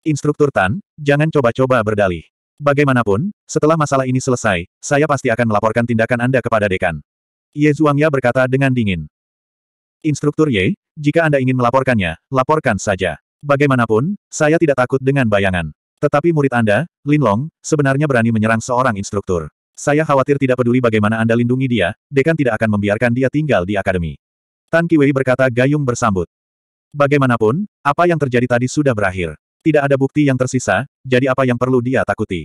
A: Instruktur Tan, jangan coba-coba berdalih. Bagaimanapun, setelah masalah ini selesai, saya pasti akan melaporkan tindakan Anda kepada dekan. Ye Zhuangya berkata dengan dingin. Instruktur Ye, jika Anda ingin melaporkannya, laporkan saja. Bagaimanapun, saya tidak takut dengan bayangan. Tetapi murid Anda, Lin sebenarnya berani menyerang seorang instruktur. Saya khawatir tidak peduli bagaimana Anda lindungi dia, Dekan tidak akan membiarkan dia tinggal di akademi. Tan Kiwei berkata gayung bersambut. Bagaimanapun, apa yang terjadi tadi sudah berakhir. Tidak ada bukti yang tersisa, jadi apa yang perlu dia takuti?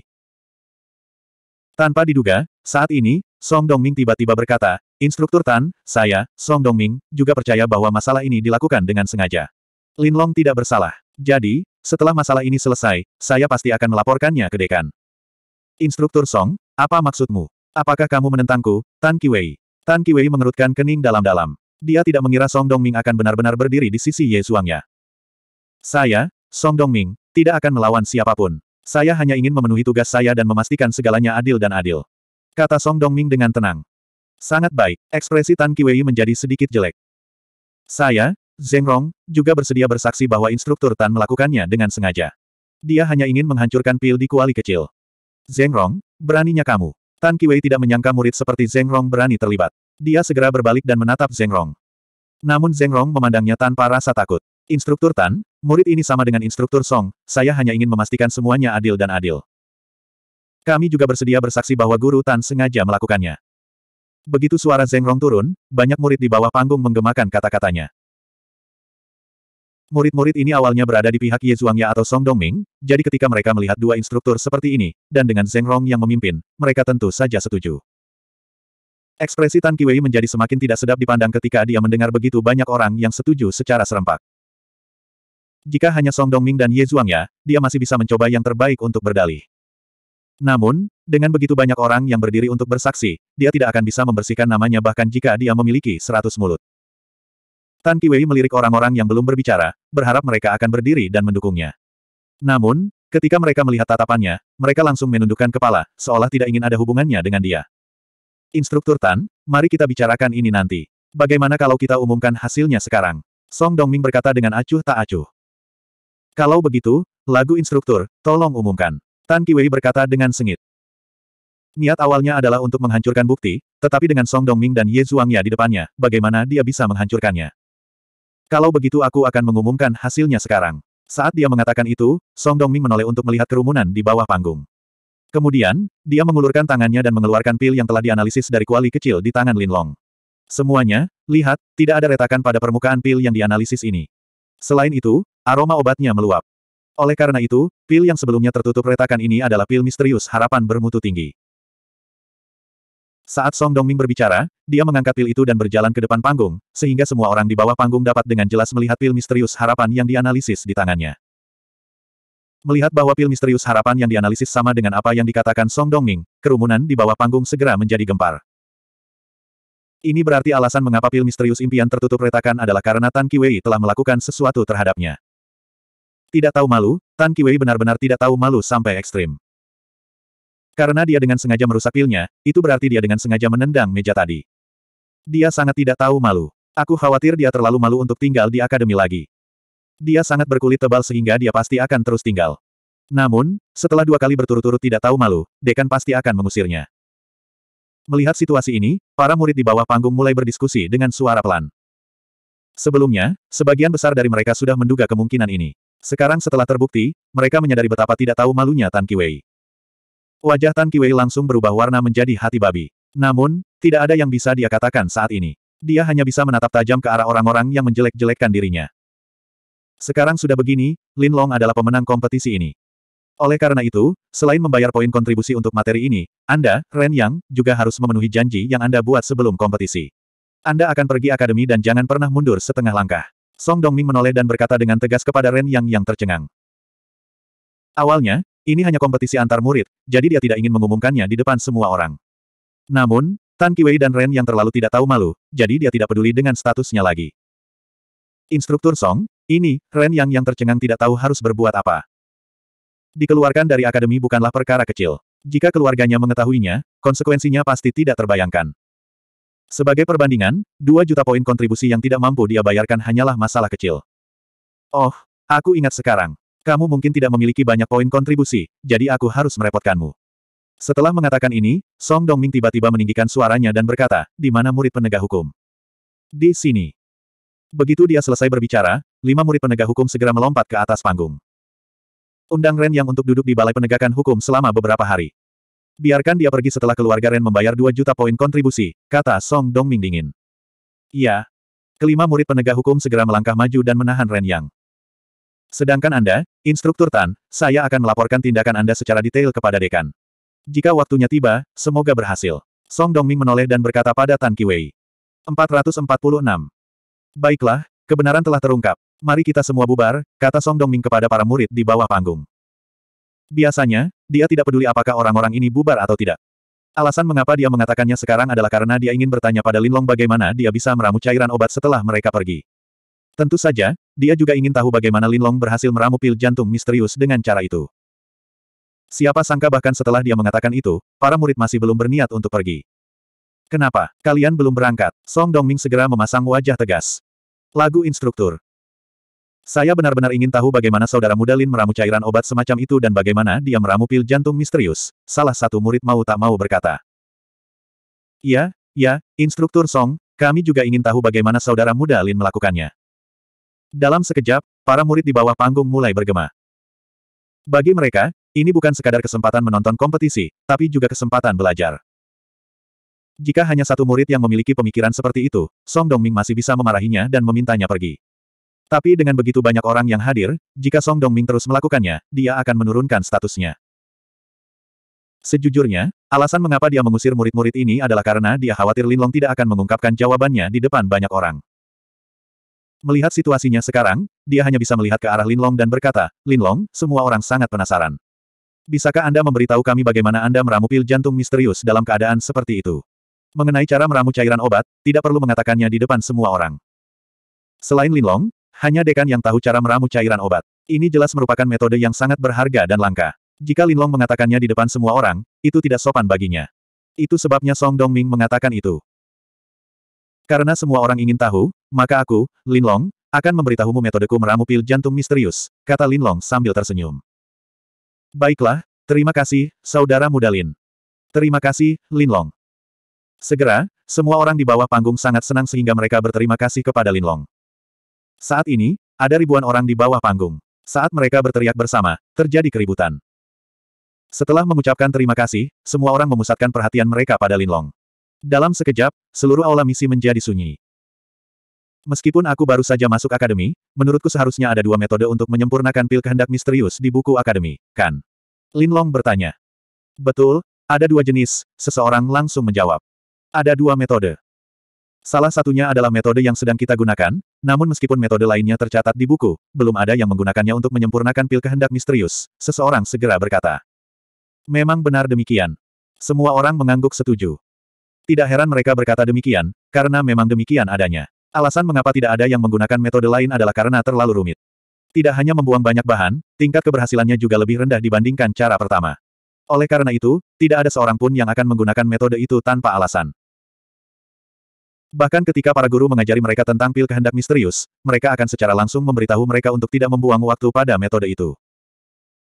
A: Tanpa diduga, saat ini, Song Dongming tiba-tiba berkata, Instruktur Tan, saya, Song Dongming, juga percaya bahwa masalah ini dilakukan dengan sengaja. Lin Long tidak bersalah. Jadi, setelah masalah ini selesai, saya pasti akan melaporkannya ke dekan. Instruktur Song, apa maksudmu? Apakah kamu menentangku, Tan Kiwei? Tan Kiwei mengerutkan kening dalam-dalam. Dia tidak mengira Song Dongming akan benar-benar berdiri di sisi Ye Suangnya. Saya, Song Dongming, tidak akan melawan siapapun. Saya hanya ingin memenuhi tugas saya dan memastikan segalanya adil dan adil. Kata Song Dongming dengan tenang. Sangat baik. Ekspresi Tan Kiwei menjadi sedikit jelek. Saya, Zeng Rong, juga bersedia bersaksi bahwa instruktur Tan melakukannya dengan sengaja. Dia hanya ingin menghancurkan pil di kuali kecil. Zeng Rong, beraninya kamu. Tan Kiwei tidak menyangka murid seperti Zeng Rong berani terlibat. Dia segera berbalik dan menatap Zeng Rong. Namun Zeng Rong memandangnya tanpa rasa takut. Instruktur Tan, murid ini sama dengan instruktur Song, saya hanya ingin memastikan semuanya adil dan adil. Kami juga bersedia bersaksi bahwa guru Tan sengaja melakukannya. Begitu suara Zeng Rong turun, banyak murid di bawah panggung menggemakan kata-katanya. Murid-murid ini awalnya berada di pihak Ye Zhuangya atau Song Dongming, jadi ketika mereka melihat dua instruktur seperti ini, dan dengan Zeng Rong yang memimpin, mereka tentu saja setuju. Ekspresi Tan Kiwei menjadi semakin tidak sedap dipandang ketika dia mendengar begitu banyak orang yang setuju secara serempak. Jika hanya Song Dongming dan Ye Zhuangya, dia masih bisa mencoba yang terbaik untuk berdalih. Namun, dengan begitu banyak orang yang berdiri untuk bersaksi, dia tidak akan bisa membersihkan namanya bahkan jika dia memiliki seratus mulut. Tan Kiwei melirik orang-orang yang belum berbicara, berharap mereka akan berdiri dan mendukungnya. Namun, ketika mereka melihat tatapannya, mereka langsung menundukkan kepala, seolah tidak ingin ada hubungannya dengan dia. Instruktur Tan, mari kita bicarakan ini nanti. Bagaimana kalau kita umumkan hasilnya sekarang? Song Dongming berkata dengan acuh tak acuh. Kalau begitu, lagu instruktur, tolong umumkan. Tan Kiwei berkata dengan sengit. Niat awalnya adalah untuk menghancurkan bukti, tetapi dengan Song Dongming dan Ye Zhuangya di depannya, bagaimana dia bisa menghancurkannya? Kalau begitu aku akan mengumumkan hasilnya sekarang. Saat dia mengatakan itu, Song Dongming menoleh untuk melihat kerumunan di bawah panggung. Kemudian, dia mengulurkan tangannya dan mengeluarkan pil yang telah dianalisis dari kuali kecil di tangan Linlong. Semuanya, lihat, tidak ada retakan pada permukaan pil yang dianalisis ini. Selain itu, aroma obatnya meluap. Oleh karena itu, pil yang sebelumnya tertutup retakan ini adalah pil misterius harapan bermutu tinggi. Saat Song Dongming berbicara, dia mengangkat pil itu dan berjalan ke depan panggung, sehingga semua orang di bawah panggung dapat dengan jelas melihat pil misterius harapan yang dianalisis di tangannya. Melihat bahwa pil misterius harapan yang dianalisis sama dengan apa yang dikatakan Song Dongming, kerumunan di bawah panggung segera menjadi gempar. Ini berarti alasan mengapa pil misterius impian tertutup retakan adalah karena Tan Kiwei telah melakukan sesuatu terhadapnya. Tidak tahu malu, Tan Kiwei benar-benar tidak tahu malu sampai ekstrim. Karena dia dengan sengaja merusak pilnya, itu berarti dia dengan sengaja menendang meja tadi. Dia sangat tidak tahu malu. Aku khawatir dia terlalu malu untuk tinggal di akademi lagi. Dia sangat berkulit tebal sehingga dia pasti akan terus tinggal. Namun, setelah dua kali berturut-turut tidak tahu malu, dekan pasti akan mengusirnya. Melihat situasi ini, para murid di bawah panggung mulai berdiskusi dengan suara pelan. Sebelumnya, sebagian besar dari mereka sudah menduga kemungkinan ini. Sekarang setelah terbukti, mereka menyadari betapa tidak tahu malunya Tan Ki Wei. Wajah Tan Ki Wei langsung berubah warna menjadi hati babi. Namun, tidak ada yang bisa dia katakan saat ini. Dia hanya bisa menatap tajam ke arah orang-orang yang menjelek-jelekkan dirinya. Sekarang sudah begini, Lin Long adalah pemenang kompetisi ini. Oleh karena itu, selain membayar poin kontribusi untuk materi ini, Anda, Ren Yang, juga harus memenuhi janji yang Anda buat sebelum kompetisi. Anda akan pergi akademi dan jangan pernah mundur setengah langkah. Song Dongming menoleh dan berkata dengan tegas kepada Ren Yang yang tercengang. Awalnya, ini hanya kompetisi antar murid, jadi dia tidak ingin mengumumkannya di depan semua orang. Namun, Tan Kiwei dan Ren yang terlalu tidak tahu malu, jadi dia tidak peduli dengan statusnya lagi. Instruktur Song, ini, Ren yang yang tercengang tidak tahu harus berbuat apa. Dikeluarkan dari akademi bukanlah perkara kecil. Jika keluarganya mengetahuinya, konsekuensinya pasti tidak terbayangkan. Sebagai perbandingan, 2 juta poin kontribusi yang tidak mampu dia bayarkan hanyalah masalah kecil. Oh, aku ingat sekarang. Kamu mungkin tidak memiliki banyak poin kontribusi, jadi aku harus merepotkanmu. Setelah mengatakan ini, Song Dongming tiba-tiba meninggikan suaranya dan berkata, di mana murid penegak hukum? Di sini. Begitu dia selesai berbicara, lima murid penegak hukum segera melompat ke atas panggung. Undang Ren yang untuk duduk di Balai Penegakan Hukum selama beberapa hari. Biarkan dia pergi setelah keluarga Ren membayar 2 juta poin kontribusi, kata Song Dong Ming dingin. Iya. Kelima murid penegak hukum segera melangkah maju dan menahan Ren Yang. Sedangkan Anda, Instruktur Tan, saya akan melaporkan tindakan Anda secara detail kepada dekan. Jika waktunya tiba, semoga berhasil. Song Dongming menoleh dan berkata pada Tan Kiwei. 446. Baiklah, kebenaran telah terungkap. Mari kita semua bubar, kata Song Dongming kepada para murid di bawah panggung. Biasanya, dia tidak peduli apakah orang-orang ini bubar atau tidak. Alasan mengapa dia mengatakannya sekarang adalah karena dia ingin bertanya pada Linlong bagaimana dia bisa meramu cairan obat setelah mereka pergi. Tentu saja, dia juga ingin tahu bagaimana Linlong berhasil meramu pil jantung misterius dengan cara itu. Siapa sangka bahkan setelah dia mengatakan itu, para murid masih belum berniat untuk pergi. Kenapa? Kalian belum berangkat. Song Dongming segera memasang wajah tegas. Lagu instruktur. Saya benar-benar ingin tahu bagaimana saudara muda Lin meramu cairan obat semacam itu dan bagaimana dia meramu pil jantung misterius, salah satu murid mau tak mau berkata. Ya, ya, Instruktur Song, kami juga ingin tahu bagaimana saudara muda Lin melakukannya. Dalam sekejap, para murid di bawah panggung mulai bergema. Bagi mereka, ini bukan sekadar kesempatan menonton kompetisi, tapi juga kesempatan belajar. Jika hanya satu murid yang memiliki pemikiran seperti itu, Song Dongming masih bisa memarahinya dan memintanya pergi. Tapi dengan begitu banyak orang yang hadir, jika Song Dongming terus melakukannya, dia akan menurunkan statusnya. Sejujurnya, alasan mengapa dia mengusir murid-murid ini adalah karena dia khawatir Lin Long tidak akan mengungkapkan jawabannya di depan banyak orang. Melihat situasinya sekarang, dia hanya bisa melihat ke arah Lin Long dan berkata, "Lin Long, semua orang sangat penasaran. Bisakah Anda memberitahu kami bagaimana Anda meramu pil jantung misterius dalam keadaan seperti itu? Mengenai cara meramu cairan obat, tidak perlu mengatakannya di depan semua orang. Selain Lin Long." Hanya dekan yang tahu cara meramu cairan obat. Ini jelas merupakan metode yang sangat berharga dan langka. Jika Linlong mengatakannya di depan semua orang, itu tidak sopan baginya. Itu sebabnya Song Dongming mengatakan itu. Karena semua orang ingin tahu, maka aku, Linlong, akan memberitahumu metodeku meramu pil jantung misterius, kata Linlong sambil tersenyum. Baiklah, terima kasih, saudara muda Lin. Terima kasih, Linlong. Segera, semua orang di bawah panggung sangat senang sehingga mereka berterima kasih kepada Linlong. Saat ini, ada ribuan orang di bawah panggung. Saat mereka berteriak bersama, terjadi keributan. Setelah mengucapkan terima kasih, semua orang memusatkan perhatian mereka pada Linlong. Dalam sekejap, seluruh aula misi menjadi sunyi. Meskipun aku baru saja masuk akademi, menurutku seharusnya ada dua metode untuk menyempurnakan pil kehendak misterius di buku akademi, kan? Linlong bertanya. Betul, ada dua jenis, seseorang langsung menjawab. Ada dua metode. Salah satunya adalah metode yang sedang kita gunakan, namun meskipun metode lainnya tercatat di buku, belum ada yang menggunakannya untuk menyempurnakan pil kehendak misterius, seseorang segera berkata. Memang benar demikian. Semua orang mengangguk setuju. Tidak heran mereka berkata demikian, karena memang demikian adanya. Alasan mengapa tidak ada yang menggunakan metode lain adalah karena terlalu rumit. Tidak hanya membuang banyak bahan, tingkat keberhasilannya juga lebih rendah dibandingkan cara pertama. Oleh karena itu, tidak ada seorang pun yang akan menggunakan metode itu tanpa alasan. Bahkan ketika para guru mengajari mereka tentang pil kehendak misterius, mereka akan secara langsung memberitahu mereka untuk tidak membuang waktu pada metode itu.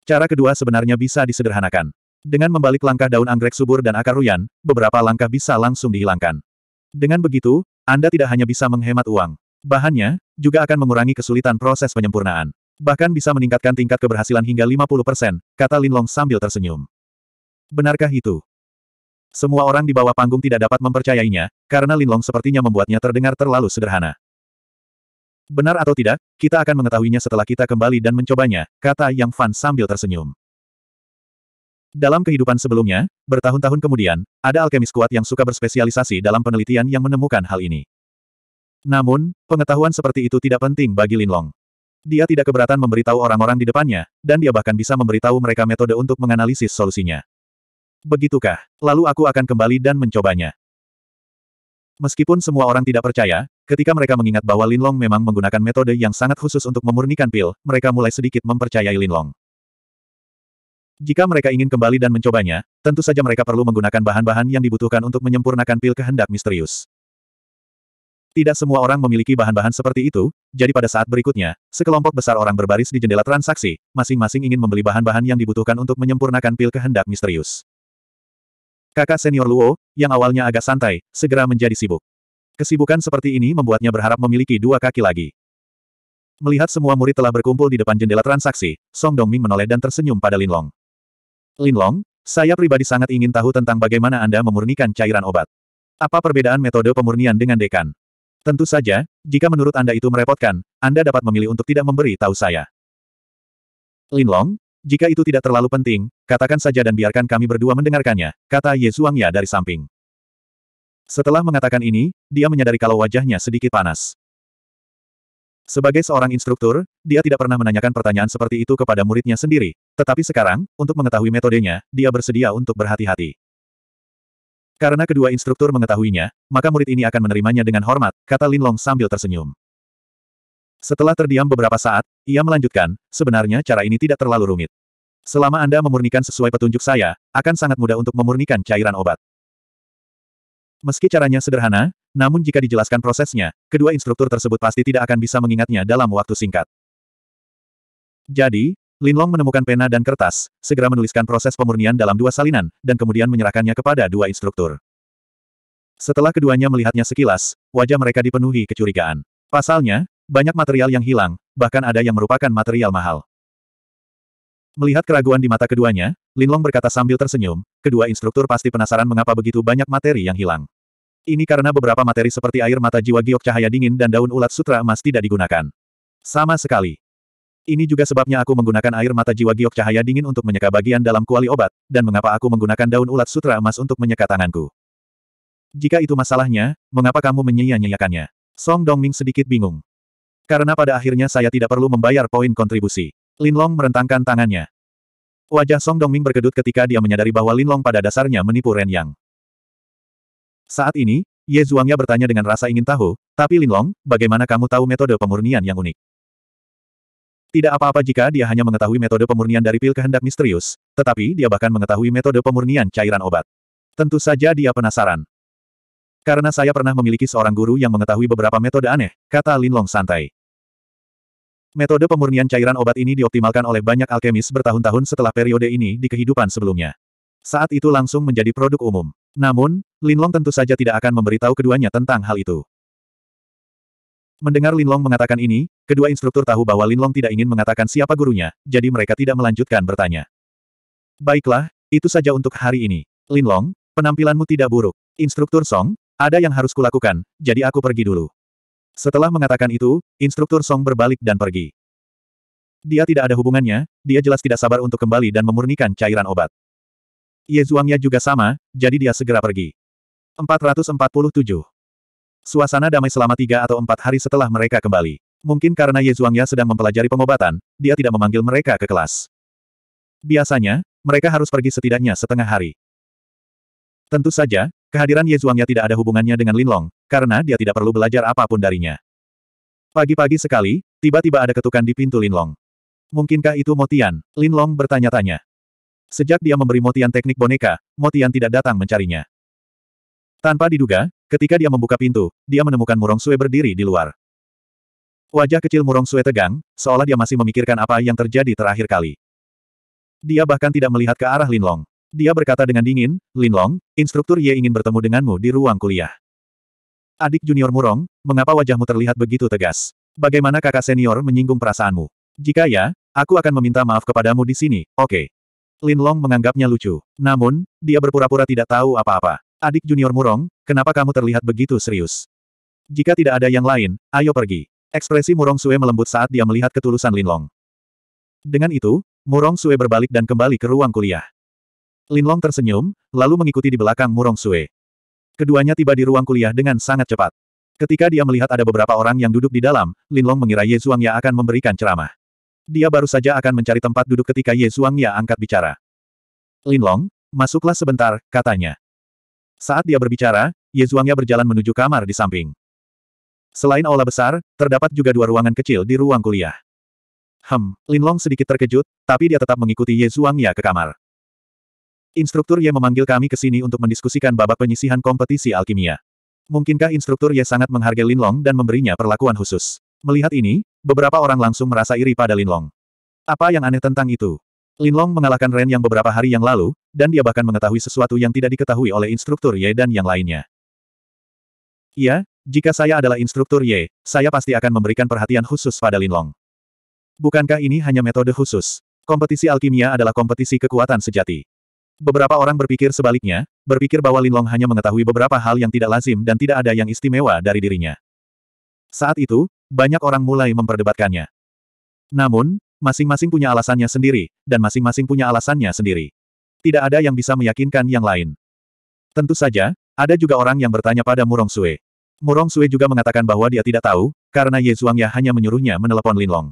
A: Cara kedua sebenarnya bisa disederhanakan. Dengan membalik langkah daun anggrek subur dan akar ruyan, beberapa langkah bisa langsung dihilangkan. Dengan begitu, Anda tidak hanya bisa menghemat uang. Bahannya, juga akan mengurangi kesulitan proses penyempurnaan. Bahkan bisa meningkatkan tingkat keberhasilan hingga 50%, kata Linlong sambil tersenyum. Benarkah itu? Semua orang di bawah panggung tidak dapat mempercayainya, karena Linlong sepertinya membuatnya terdengar terlalu sederhana. Benar atau tidak, kita akan mengetahuinya setelah kita kembali dan mencobanya, kata Yang Fan sambil tersenyum. Dalam kehidupan sebelumnya, bertahun-tahun kemudian, ada alkemis kuat yang suka berspesialisasi dalam penelitian yang menemukan hal ini. Namun, pengetahuan seperti itu tidak penting bagi Linlong. Dia tidak keberatan memberitahu orang-orang di depannya, dan dia bahkan bisa memberitahu mereka metode untuk menganalisis solusinya. Begitukah? Lalu aku akan kembali dan mencobanya. Meskipun semua orang tidak percaya, ketika mereka mengingat bahwa Linlong memang menggunakan metode yang sangat khusus untuk memurnikan pil, mereka mulai sedikit mempercayai Linlong. Jika mereka ingin kembali dan mencobanya, tentu saja mereka perlu menggunakan bahan-bahan yang dibutuhkan untuk menyempurnakan pil kehendak misterius. Tidak semua orang memiliki bahan-bahan seperti itu, jadi pada saat berikutnya, sekelompok besar orang berbaris di jendela transaksi, masing-masing ingin membeli bahan-bahan yang dibutuhkan untuk menyempurnakan pil kehendak misterius. Kakak senior Luo, yang awalnya agak santai, segera menjadi sibuk. Kesibukan seperti ini membuatnya berharap memiliki dua kaki lagi. Melihat semua murid telah berkumpul di depan jendela transaksi, Song Dongming menoleh dan tersenyum pada Lin Long. Lin Long, saya pribadi sangat ingin tahu tentang bagaimana Anda memurnikan cairan obat. Apa perbedaan metode pemurnian dengan dekan? Tentu saja, jika menurut Anda itu merepotkan, Anda dapat memilih untuk tidak memberi tahu saya. Lin Long. Jika itu tidak terlalu penting, katakan saja dan biarkan kami berdua mendengarkannya, kata Ye Zhuangya dari samping. Setelah mengatakan ini, dia menyadari kalau wajahnya sedikit panas. Sebagai seorang instruktur, dia tidak pernah menanyakan pertanyaan seperti itu kepada muridnya sendiri, tetapi sekarang, untuk mengetahui metodenya, dia bersedia untuk berhati-hati. Karena kedua instruktur mengetahuinya, maka murid ini akan menerimanya dengan hormat, kata Lin Long sambil tersenyum. Setelah terdiam beberapa saat, ia melanjutkan, sebenarnya cara ini tidak terlalu rumit. Selama Anda memurnikan sesuai petunjuk saya, akan sangat mudah untuk memurnikan cairan obat. Meski caranya sederhana, namun jika dijelaskan prosesnya, kedua instruktur tersebut pasti tidak akan bisa mengingatnya dalam waktu singkat. Jadi, Linlong menemukan pena dan kertas, segera menuliskan proses pemurnian dalam dua salinan, dan kemudian menyerahkannya kepada dua instruktur. Setelah keduanya melihatnya sekilas, wajah mereka dipenuhi kecurigaan. Pasalnya, banyak material yang hilang, bahkan ada yang merupakan material mahal. Melihat keraguan di mata keduanya, Linlong berkata sambil tersenyum, kedua instruktur pasti penasaran mengapa begitu banyak materi yang hilang. Ini karena beberapa materi seperti air mata jiwa giok cahaya dingin dan daun ulat sutra emas tidak digunakan. Sama sekali. Ini juga sebabnya aku menggunakan air mata jiwa giok cahaya dingin untuk menyeka bagian dalam kuali obat, dan mengapa aku menggunakan daun ulat sutra emas untuk menyeka tanganku. Jika itu masalahnya, mengapa kamu menyia-nyiakannya? Song Dongming sedikit bingung. Karena pada akhirnya saya tidak perlu membayar poin kontribusi. Linlong merentangkan tangannya. Wajah Song Dongming berkedut ketika dia menyadari bahwa Linlong pada dasarnya menipu Ren Yang. Saat ini, Ye Zhuangnya bertanya dengan rasa ingin tahu, tapi Linlong, bagaimana kamu tahu metode pemurnian yang unik? Tidak apa-apa jika dia hanya mengetahui metode pemurnian dari pil kehendak misterius, tetapi dia bahkan mengetahui metode pemurnian cairan obat. Tentu saja dia penasaran. Karena saya pernah memiliki seorang guru yang mengetahui beberapa metode aneh, kata Linlong santai. Metode pemurnian cairan obat ini dioptimalkan oleh banyak alkemis bertahun-tahun setelah periode ini di kehidupan sebelumnya. Saat itu langsung menjadi produk umum. Namun, Linlong tentu saja tidak akan memberitahu keduanya tentang hal itu. Mendengar Linlong mengatakan ini, kedua instruktur tahu bahwa Linlong tidak ingin mengatakan siapa gurunya, jadi mereka tidak melanjutkan bertanya. Baiklah, itu saja untuk hari ini. Linlong, penampilanmu tidak buruk. Instruktur Song, ada yang harus kulakukan, jadi aku pergi dulu. Setelah mengatakan itu, instruktur Song berbalik dan pergi. Dia tidak ada hubungannya, dia jelas tidak sabar untuk kembali dan memurnikan cairan obat. Ye Zhuangnya juga sama, jadi dia segera pergi. 447. Suasana damai selama tiga atau empat hari setelah mereka kembali. Mungkin karena Ye Zhuangya sedang mempelajari pengobatan, dia tidak memanggil mereka ke kelas. Biasanya, mereka harus pergi setidaknya setengah hari. Tentu saja, kehadiran Ye Zhuangya tidak ada hubungannya dengan Linlong, karena dia tidak perlu belajar apapun darinya. Pagi-pagi sekali, tiba-tiba ada ketukan di pintu Linlong. Mungkinkah itu Motian? Linlong bertanya-tanya. Sejak dia memberi Motian teknik boneka, Motian tidak datang mencarinya. Tanpa diduga, ketika dia membuka pintu, dia menemukan Murong Sue berdiri di luar. Wajah kecil Murong Sue tegang, seolah dia masih memikirkan apa yang terjadi terakhir kali. Dia bahkan tidak melihat ke arah Linlong. Dia berkata dengan dingin, Linlong, instruktur Ye ingin bertemu denganmu di ruang kuliah. Adik junior murong, mengapa wajahmu terlihat begitu tegas? Bagaimana kakak senior menyinggung perasaanmu? Jika ya, aku akan meminta maaf kepadamu di sini, oke. Okay. Lin Long menganggapnya lucu. Namun, dia berpura-pura tidak tahu apa-apa. Adik junior murong, kenapa kamu terlihat begitu serius? Jika tidak ada yang lain, ayo pergi. Ekspresi Murong Sue melembut saat dia melihat ketulusan Lin Long. Dengan itu, Murong Sue berbalik dan kembali ke ruang kuliah. Lin Long tersenyum, lalu mengikuti di belakang Murong Sue. Keduanya tiba di ruang kuliah dengan sangat cepat. Ketika dia melihat ada beberapa orang yang duduk di dalam, Linlong mengira Ye Zhuangya akan memberikan ceramah. Dia baru saja akan mencari tempat duduk ketika Ye Zhuangya angkat bicara. Linlong, masuklah sebentar, katanya. Saat dia berbicara, Ye Zhuangya berjalan menuju kamar di samping. Selain aula besar, terdapat juga dua ruangan kecil di ruang kuliah. Hem, Linlong sedikit terkejut, tapi dia tetap mengikuti Ye Zhuangya ke kamar. Instruktur Ye memanggil kami ke sini untuk mendiskusikan babak penyisihan kompetisi alkimia. Mungkinkah Instruktur Ye sangat menghargai Linlong dan memberinya perlakuan khusus? Melihat ini, beberapa orang langsung merasa iri pada Linlong. Apa yang aneh tentang itu? Linlong mengalahkan Ren yang beberapa hari yang lalu, dan dia bahkan mengetahui sesuatu yang tidak diketahui oleh Instruktur Ye dan yang lainnya. Iya, jika saya adalah Instruktur Ye, saya pasti akan memberikan perhatian khusus pada Linlong. Bukankah ini hanya metode khusus? Kompetisi alkimia adalah kompetisi kekuatan sejati. Beberapa orang berpikir sebaliknya, berpikir bahwa Linlong hanya mengetahui beberapa hal yang tidak lazim dan tidak ada yang istimewa dari dirinya. Saat itu, banyak orang mulai memperdebatkannya. Namun, masing-masing punya alasannya sendiri, dan masing-masing punya alasannya sendiri. Tidak ada yang bisa meyakinkan yang lain. Tentu saja, ada juga orang yang bertanya pada Murong Sue. Murong Sue juga mengatakan bahwa dia tidak tahu, karena Ye Zhuangya hanya menyuruhnya menelepon Linlong.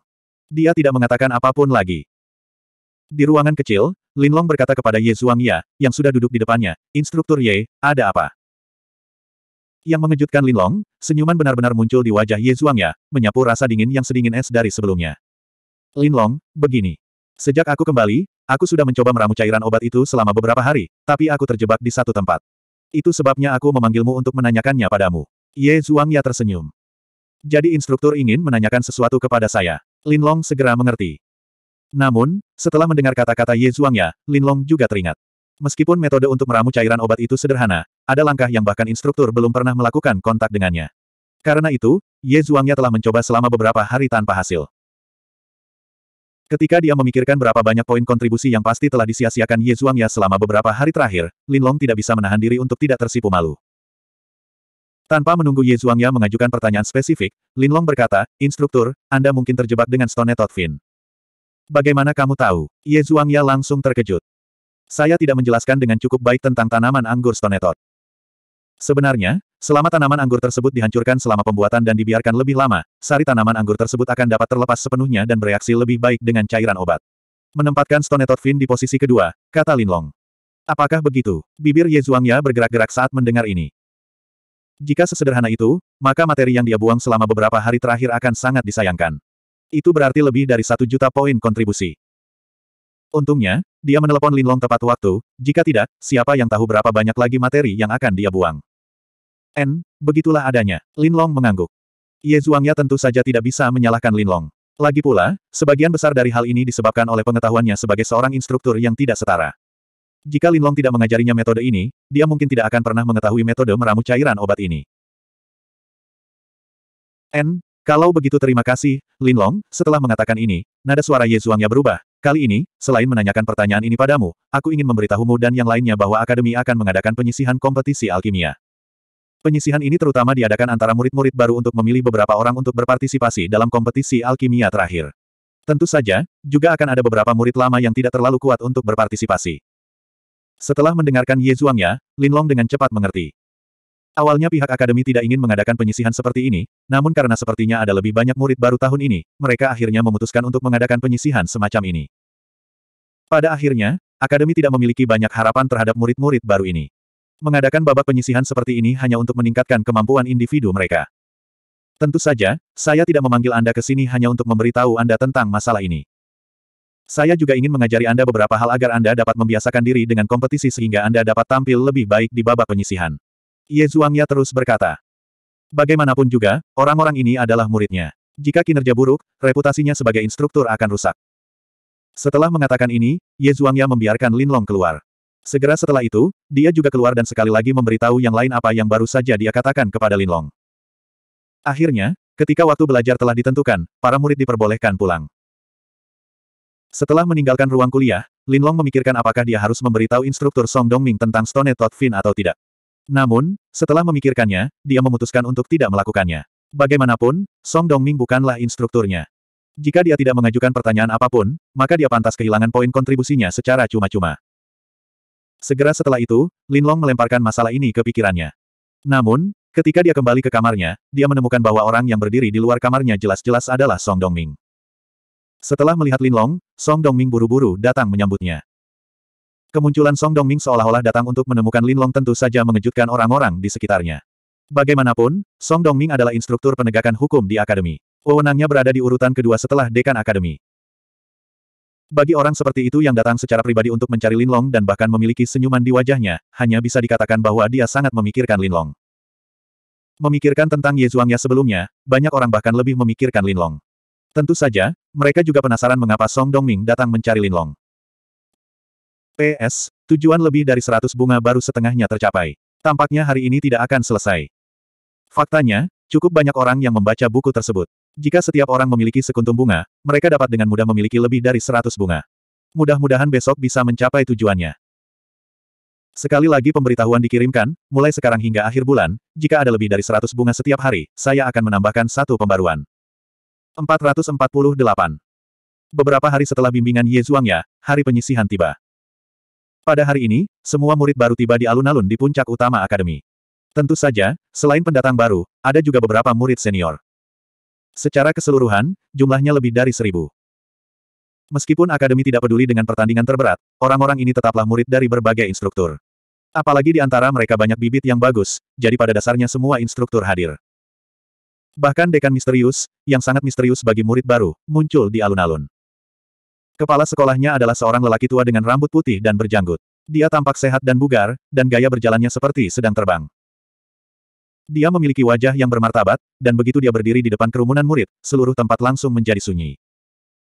A: Dia tidak mengatakan apapun lagi. Di ruangan kecil, Linlong berkata kepada Ye Zhuangya, yang sudah duduk di depannya, Instruktur Ye, ada apa? Yang mengejutkan Linlong, senyuman benar-benar muncul di wajah Ye Zhuangya, menyapu rasa dingin yang sedingin es dari sebelumnya. Linlong, begini. Sejak aku kembali, aku sudah mencoba meramu cairan obat itu selama beberapa hari, tapi aku terjebak di satu tempat. Itu sebabnya aku memanggilmu untuk menanyakannya padamu. Ye Zhuangya tersenyum. Jadi instruktur ingin menanyakan sesuatu kepada saya. Linlong segera mengerti. Namun, setelah mendengar kata-kata Ye Zhuangya, Lin Long juga teringat. Meskipun metode untuk meramu cairan obat itu sederhana, ada langkah yang bahkan instruktur belum pernah melakukan kontak dengannya. Karena itu, Ye Zhuangya telah mencoba selama beberapa hari tanpa hasil. Ketika dia memikirkan berapa banyak poin kontribusi yang pasti telah disia-siakan Ye Zhuangya selama beberapa hari terakhir, Lin Long tidak bisa menahan diri untuk tidak tersipu malu. Tanpa menunggu Ye Zhuangya mengajukan pertanyaan spesifik, Lin Long berkata, Instruktur, Anda mungkin terjebak dengan Stone Fin. Bagaimana kamu tahu? Ye Zhuangya langsung terkejut. Saya tidak menjelaskan dengan cukup baik tentang tanaman anggur stonetot. Sebenarnya, selama tanaman anggur tersebut dihancurkan selama pembuatan dan dibiarkan lebih lama, sari tanaman anggur tersebut akan dapat terlepas sepenuhnya dan bereaksi lebih baik dengan cairan obat. Menempatkan stonetot fin di posisi kedua, kata Lin Long. Apakah begitu? Bibir Ye Zhuangya bergerak-gerak saat mendengar ini. Jika sesederhana itu, maka materi yang dia buang selama beberapa hari terakhir akan sangat disayangkan. Itu berarti lebih dari satu juta poin kontribusi. Untungnya, dia menelepon Linlong tepat waktu, jika tidak, siapa yang tahu berapa banyak lagi materi yang akan dia buang. N, begitulah adanya. Linlong mengangguk. Ye Zhuangya tentu saja tidak bisa menyalahkan Linlong. Lagi pula, sebagian besar dari hal ini disebabkan oleh pengetahuannya sebagai seorang instruktur yang tidak setara. Jika Linlong tidak mengajarinya metode ini, dia mungkin tidak akan pernah mengetahui metode meramu cairan obat ini. N, kalau begitu terima kasih, Linlong, setelah mengatakan ini, nada suara Ye Zhuangya berubah. Kali ini, selain menanyakan pertanyaan ini padamu, aku ingin memberitahumu dan yang lainnya bahwa Akademi akan mengadakan penyisihan kompetisi alkimia. Penyisihan ini terutama diadakan antara murid-murid baru untuk memilih beberapa orang untuk berpartisipasi dalam kompetisi alkimia terakhir. Tentu saja, juga akan ada beberapa murid lama yang tidak terlalu kuat untuk berpartisipasi. Setelah mendengarkan Ye Zhuangya, Linlong dengan cepat mengerti. Awalnya pihak akademi tidak ingin mengadakan penyisihan seperti ini, namun karena sepertinya ada lebih banyak murid baru tahun ini, mereka akhirnya memutuskan untuk mengadakan penyisihan semacam ini. Pada akhirnya, akademi tidak memiliki banyak harapan terhadap murid-murid baru ini. Mengadakan babak penyisihan seperti ini hanya untuk meningkatkan kemampuan individu mereka. Tentu saja, saya tidak memanggil Anda ke sini hanya untuk memberitahu Anda tentang masalah ini. Saya juga ingin mengajari Anda beberapa hal agar Anda dapat membiasakan diri dengan kompetisi sehingga Anda dapat tampil lebih baik di babak penyisihan. Ye Zhuangya terus berkata. Bagaimanapun juga, orang-orang ini adalah muridnya. Jika kinerja buruk, reputasinya sebagai instruktur akan rusak. Setelah mengatakan ini, Ye Zhuangya membiarkan Lin Long keluar. Segera setelah itu, dia juga keluar dan sekali lagi memberitahu yang lain apa yang baru saja dia katakan kepada Lin Long. Akhirnya, ketika waktu belajar telah ditentukan, para murid diperbolehkan pulang. Setelah meninggalkan ruang kuliah, Lin Long memikirkan apakah dia harus memberitahu instruktur Song Dongming tentang Stone Toad Fin atau tidak. Namun, setelah memikirkannya, dia memutuskan untuk tidak melakukannya. Bagaimanapun, Song Dongming bukanlah instrukturnya. Jika dia tidak mengajukan pertanyaan apapun, maka dia pantas kehilangan poin kontribusinya secara cuma-cuma. Segera setelah itu, Lin Long melemparkan masalah ini ke pikirannya. Namun, ketika dia kembali ke kamarnya, dia menemukan bahwa orang yang berdiri di luar kamarnya jelas-jelas adalah Song Dongming. Setelah melihat Lin Long, Song Dongming buru-buru datang menyambutnya. Kemunculan Song Dongming seolah-olah datang untuk menemukan Lin Long tentu saja mengejutkan orang-orang di sekitarnya. Bagaimanapun, Song Dongming adalah instruktur penegakan hukum di akademi. Wewenangnya berada di urutan kedua setelah dekan akademi. Bagi orang seperti itu yang datang secara pribadi untuk mencari Lin Long dan bahkan memiliki senyuman di wajahnya, hanya bisa dikatakan bahwa dia sangat memikirkan Lin Long. Memikirkan tentang Ye Yezuangnya sebelumnya, banyak orang bahkan lebih memikirkan Lin Long. Tentu saja, mereka juga penasaran mengapa Song Dongming datang mencari Lin Long. PS, tujuan lebih dari 100 bunga baru setengahnya tercapai. Tampaknya hari ini tidak akan selesai. Faktanya, cukup banyak orang yang membaca buku tersebut. Jika setiap orang memiliki sekuntum bunga, mereka dapat dengan mudah memiliki lebih dari 100 bunga. Mudah-mudahan besok bisa mencapai tujuannya. Sekali lagi pemberitahuan dikirimkan, mulai sekarang hingga akhir bulan, jika ada lebih dari 100 bunga setiap hari, saya akan menambahkan satu pembaruan. 448. Beberapa hari setelah bimbingan Ye Zhuangya, hari penyisihan tiba. Pada hari ini, semua murid baru tiba di alun-alun di puncak utama akademi. Tentu saja, selain pendatang baru, ada juga beberapa murid senior. Secara keseluruhan, jumlahnya lebih dari seribu. Meskipun akademi tidak peduli dengan pertandingan terberat, orang-orang ini tetaplah murid dari berbagai instruktur. Apalagi di antara mereka banyak bibit yang bagus, jadi pada dasarnya semua instruktur hadir. Bahkan dekan misterius, yang sangat misterius bagi murid baru, muncul di alun-alun. Kepala sekolahnya adalah seorang lelaki tua dengan rambut putih dan berjanggut. Dia tampak sehat dan bugar, dan gaya berjalannya seperti sedang terbang. Dia memiliki wajah yang bermartabat, dan begitu dia berdiri di depan kerumunan murid, seluruh tempat langsung menjadi sunyi.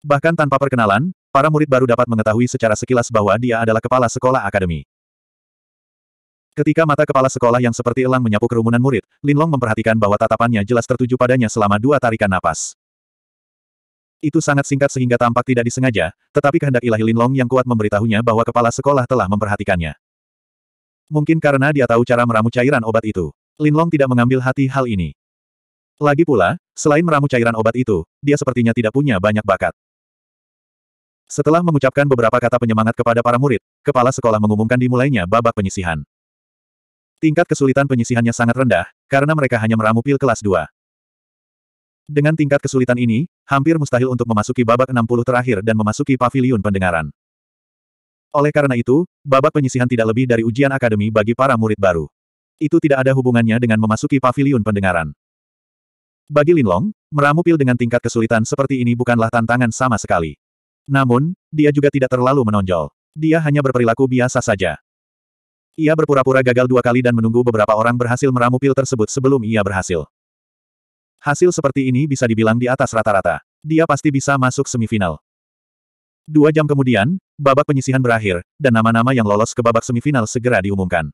A: Bahkan tanpa perkenalan, para murid baru dapat mengetahui secara sekilas bahwa dia adalah kepala sekolah akademi. Ketika mata kepala sekolah yang seperti elang menyapu kerumunan murid, Linlong memperhatikan bahwa tatapannya jelas tertuju padanya selama dua tarikan napas. Itu sangat singkat sehingga tampak tidak disengaja, tetapi kehendak ilahi Linlong yang kuat memberitahunya bahwa kepala sekolah telah memperhatikannya. Mungkin karena dia tahu cara meramu cairan obat itu. Linlong tidak mengambil hati hal ini. Lagi pula, selain meramu cairan obat itu, dia sepertinya tidak punya banyak bakat. Setelah mengucapkan beberapa kata penyemangat kepada para murid, kepala sekolah mengumumkan dimulainya babak penyisihan. Tingkat kesulitan penyisihannya sangat rendah, karena mereka hanya meramu pil kelas 2. Dengan tingkat kesulitan ini, hampir mustahil untuk memasuki babak 60 terakhir dan memasuki paviliun pendengaran. Oleh karena itu, babak penyisihan tidak lebih dari ujian akademi bagi para murid baru. Itu tidak ada hubungannya dengan memasuki paviliun pendengaran. Bagi Linlong, meramu pil dengan tingkat kesulitan seperti ini bukanlah tantangan sama sekali. Namun, dia juga tidak terlalu menonjol. Dia hanya berperilaku biasa saja. Ia berpura-pura gagal dua kali dan menunggu beberapa orang berhasil meramu pil tersebut sebelum ia berhasil. Hasil seperti ini bisa dibilang di atas rata-rata. Dia pasti bisa masuk semifinal. Dua jam kemudian, babak penyisihan berakhir, dan nama-nama yang lolos ke babak semifinal segera diumumkan.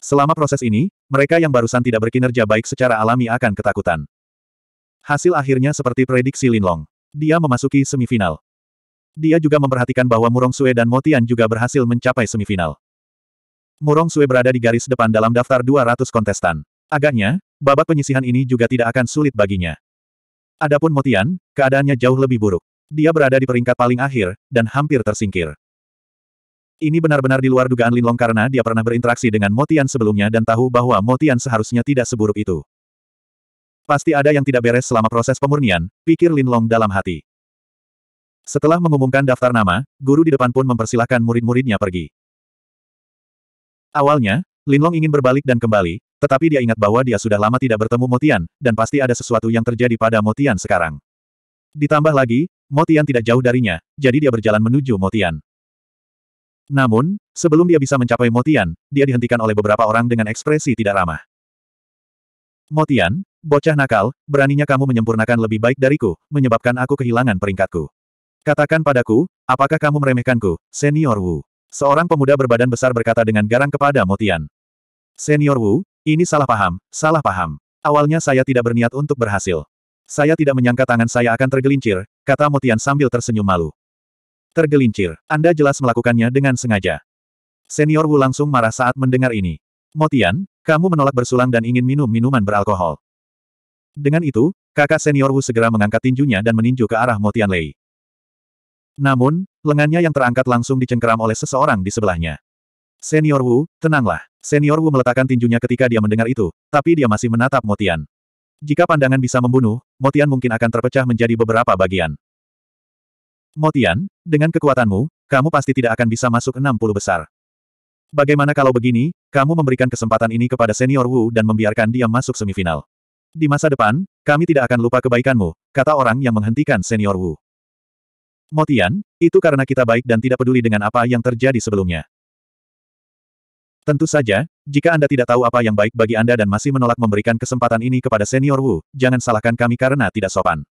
A: Selama proses ini, mereka yang barusan tidak berkinerja baik secara alami akan ketakutan. Hasil akhirnya seperti prediksi Linlong. Dia memasuki semifinal. Dia juga memperhatikan bahwa Murong Sue dan Motian juga berhasil mencapai semifinal. Murong Sue berada di garis depan dalam daftar 200 kontestan. Agaknya, babak penyisihan ini juga tidak akan sulit baginya. Adapun Motian, keadaannya jauh lebih buruk. Dia berada di peringkat paling akhir, dan hampir tersingkir. Ini benar-benar di luar dugaan Linlong karena dia pernah berinteraksi dengan Motian sebelumnya dan tahu bahwa Motian seharusnya tidak seburuk itu. Pasti ada yang tidak beres selama proses pemurnian, pikir Linlong dalam hati. Setelah mengumumkan daftar nama, guru di depan pun mempersilahkan murid-muridnya pergi. Awalnya, Linlong ingin berbalik dan kembali, tetapi dia ingat bahwa dia sudah lama tidak bertemu Motian, dan pasti ada sesuatu yang terjadi pada Motian sekarang. Ditambah lagi, Motian tidak jauh darinya, jadi dia berjalan menuju Motian. Namun, sebelum dia bisa mencapai Motian, dia dihentikan oleh beberapa orang dengan ekspresi tidak ramah. Motian, bocah nakal, beraninya kamu menyempurnakan lebih baik dariku, menyebabkan aku kehilangan peringkatku. Katakan padaku, apakah kamu meremehkanku, Senior Wu? Seorang pemuda berbadan besar berkata dengan garang kepada Motian. Senior Wu, ini salah paham, salah paham. Awalnya saya tidak berniat untuk berhasil. Saya tidak menyangka tangan saya akan tergelincir, kata Motian sambil tersenyum malu. Tergelincir, Anda jelas melakukannya dengan sengaja. Senior Wu langsung marah saat mendengar ini. Motian, kamu menolak bersulang dan ingin minum minuman beralkohol. Dengan itu, kakak senior Wu segera mengangkat tinjunya dan meninju ke arah Motian Lei. Namun, lengannya yang terangkat langsung dicengkeram oleh seseorang di sebelahnya. Senior Wu, tenanglah. Senior Wu meletakkan tinjunya ketika dia mendengar itu, tapi dia masih menatap Motian. Jika pandangan bisa membunuh, Motian mungkin akan terpecah menjadi beberapa bagian. Motian, dengan kekuatanmu, kamu pasti tidak akan bisa masuk 60 besar. Bagaimana kalau begini, kamu memberikan kesempatan ini kepada senior Wu dan membiarkan dia masuk semifinal. Di masa depan, kami tidak akan lupa kebaikanmu, kata orang yang menghentikan senior Wu. Motian, itu karena kita baik dan tidak peduli dengan apa yang terjadi sebelumnya. Tentu saja, jika Anda tidak tahu apa yang baik bagi Anda dan masih menolak memberikan kesempatan ini kepada Senior Wu, jangan salahkan kami karena tidak sopan.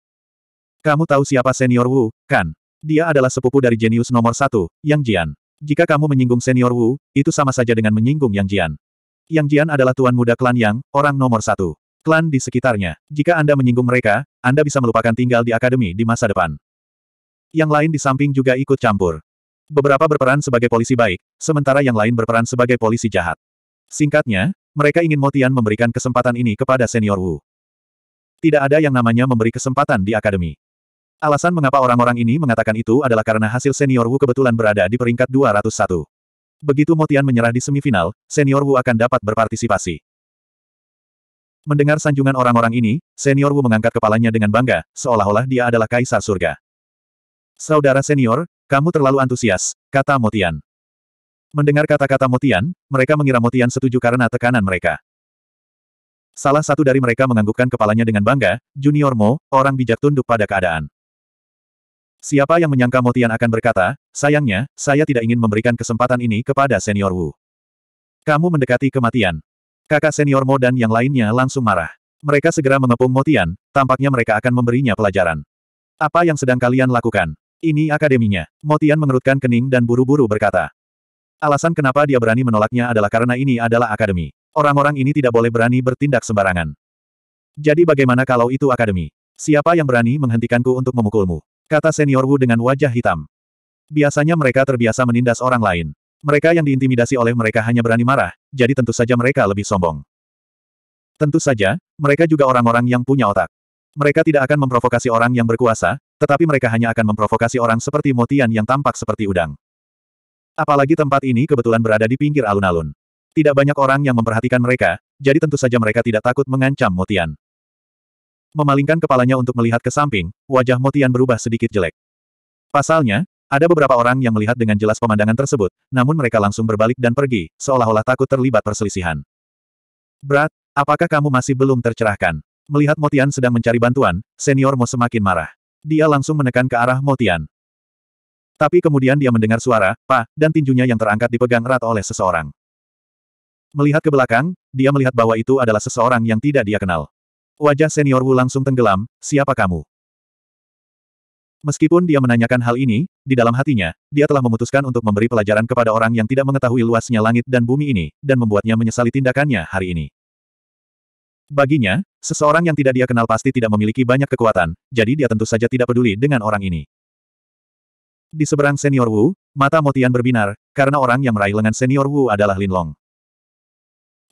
A: Kamu tahu siapa Senior Wu, kan? Dia adalah sepupu dari jenius nomor satu, Yang Jian. Jika kamu menyinggung Senior Wu, itu sama saja dengan menyinggung Yang Jian. Yang Jian adalah tuan muda klan Yang, orang nomor satu. Klan di sekitarnya. Jika Anda menyinggung mereka, Anda bisa melupakan tinggal di akademi di masa depan. Yang lain di samping juga ikut campur. Beberapa berperan sebagai polisi baik, sementara yang lain berperan sebagai polisi jahat. Singkatnya, mereka ingin Motian memberikan kesempatan ini kepada senior Wu. Tidak ada yang namanya memberi kesempatan di akademi. Alasan mengapa orang-orang ini mengatakan itu adalah karena hasil senior Wu kebetulan berada di peringkat 201. Begitu Motian menyerah di semifinal, senior Wu akan dapat berpartisipasi. Mendengar sanjungan orang-orang ini, senior Wu mengangkat kepalanya dengan bangga, seolah-olah dia adalah kaisar surga. Saudara senior, kamu terlalu antusias, kata Motian. Mendengar kata-kata Motian, mereka mengira Motian setuju karena tekanan mereka. Salah satu dari mereka menganggukkan kepalanya dengan bangga, Junior Mo, orang bijak tunduk pada keadaan. Siapa yang menyangka Motian akan berkata, sayangnya, saya tidak ingin memberikan kesempatan ini kepada senior Wu. Kamu mendekati kematian. Kakak senior Mo dan yang lainnya langsung marah. Mereka segera mengepung Motian, tampaknya mereka akan memberinya pelajaran. Apa yang sedang kalian lakukan? Ini akademinya. Motian mengerutkan kening dan buru-buru berkata. Alasan kenapa dia berani menolaknya adalah karena ini adalah akademi. Orang-orang ini tidak boleh berani bertindak sembarangan. Jadi bagaimana kalau itu akademi? Siapa yang berani menghentikanku untuk memukulmu? Kata senior Wu dengan wajah hitam. Biasanya mereka terbiasa menindas orang lain. Mereka yang diintimidasi oleh mereka hanya berani marah, jadi tentu saja mereka lebih sombong. Tentu saja, mereka juga orang-orang yang punya otak. Mereka tidak akan memprovokasi orang yang berkuasa, tetapi mereka hanya akan memprovokasi orang seperti Motian yang tampak seperti udang. Apalagi tempat ini kebetulan berada di pinggir alun-alun. Tidak banyak orang yang memperhatikan mereka, jadi tentu saja mereka tidak takut mengancam Motian. Memalingkan kepalanya untuk melihat ke samping, wajah Motian berubah sedikit jelek. Pasalnya, ada beberapa orang yang melihat dengan jelas pemandangan tersebut, namun mereka langsung berbalik dan pergi, seolah-olah takut terlibat perselisihan. Brat, apakah kamu masih belum tercerahkan? Melihat Motian sedang mencari bantuan, senior Mo semakin marah. Dia langsung menekan ke arah Motian. Tapi kemudian dia mendengar suara, pa, dan tinjunya yang terangkat dipegang erat oleh seseorang. Melihat ke belakang, dia melihat bahwa itu adalah seseorang yang tidak dia kenal. Wajah senior Wu langsung tenggelam, siapa kamu? Meskipun dia menanyakan hal ini, di dalam hatinya, dia telah memutuskan untuk memberi pelajaran kepada orang yang tidak mengetahui luasnya langit dan bumi ini, dan membuatnya menyesali tindakannya hari ini. Baginya, seseorang yang tidak dia kenal pasti tidak memiliki banyak kekuatan, jadi dia tentu saja tidak peduli dengan orang ini. Di seberang senior Wu, mata Motian berbinar, karena orang yang meraih lengan senior Wu adalah Lin Long.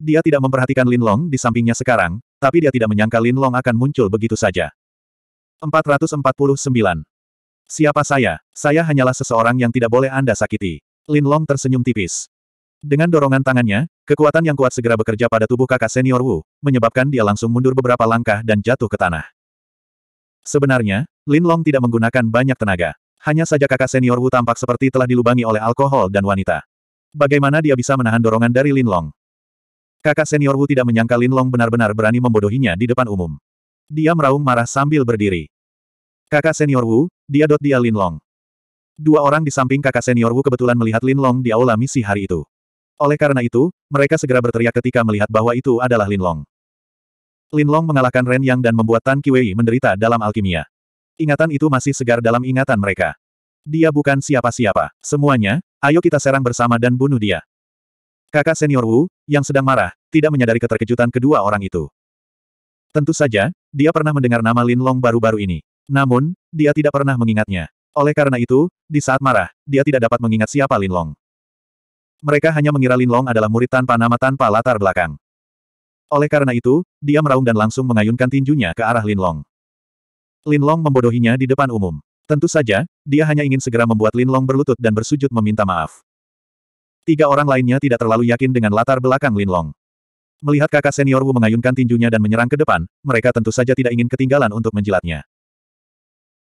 A: Dia tidak memperhatikan Lin Long di sampingnya sekarang, tapi dia tidak menyangka Long akan muncul begitu saja. 449. Siapa saya? Saya hanyalah seseorang yang tidak boleh Anda sakiti. Lin Long tersenyum tipis. Dengan dorongan tangannya, kekuatan yang kuat segera bekerja pada tubuh kakak senior Wu, menyebabkan dia langsung mundur beberapa langkah dan jatuh ke tanah. Sebenarnya, Lin Long tidak menggunakan banyak tenaga. Hanya saja kakak senior Wu tampak seperti telah dilubangi oleh alkohol dan wanita. Bagaimana dia bisa menahan dorongan dari Lin Long? Kakak senior Wu tidak menyangka Lin Long benar-benar berani membodohinya di depan umum. Dia meraung marah sambil berdiri. Kakak senior Wu, dia dot dia Lin Long. Dua orang di samping kakak senior Wu kebetulan melihat Lin Long di aula misi hari itu. Oleh karena itu, mereka segera berteriak ketika melihat bahwa itu adalah Linlong. Linlong mengalahkan Ren Yang dan membuat Tan Kiwei menderita dalam alkimia. Ingatan itu masih segar dalam ingatan mereka. Dia bukan siapa-siapa. Semuanya, ayo kita serang bersama dan bunuh dia. Kakak senior Wu, yang sedang marah, tidak menyadari keterkejutan kedua orang itu. Tentu saja, dia pernah mendengar nama Lin Long baru-baru ini. Namun, dia tidak pernah mengingatnya. Oleh karena itu, di saat marah, dia tidak dapat mengingat siapa Lin Long. Mereka hanya mengira Lin Long adalah murid tanpa nama tanpa latar belakang. Oleh karena itu, dia meraung dan langsung mengayunkan tinjunya ke arah Lin Long. Linlong. Linlong membodohinya di depan umum. Tentu saja, dia hanya ingin segera membuat Lin Long berlutut dan bersujud meminta maaf. Tiga orang lainnya tidak terlalu yakin dengan latar belakang Lin Long. Melihat kakak senior Wu mengayunkan tinjunya dan menyerang ke depan, mereka tentu saja tidak ingin ketinggalan untuk menjilatnya.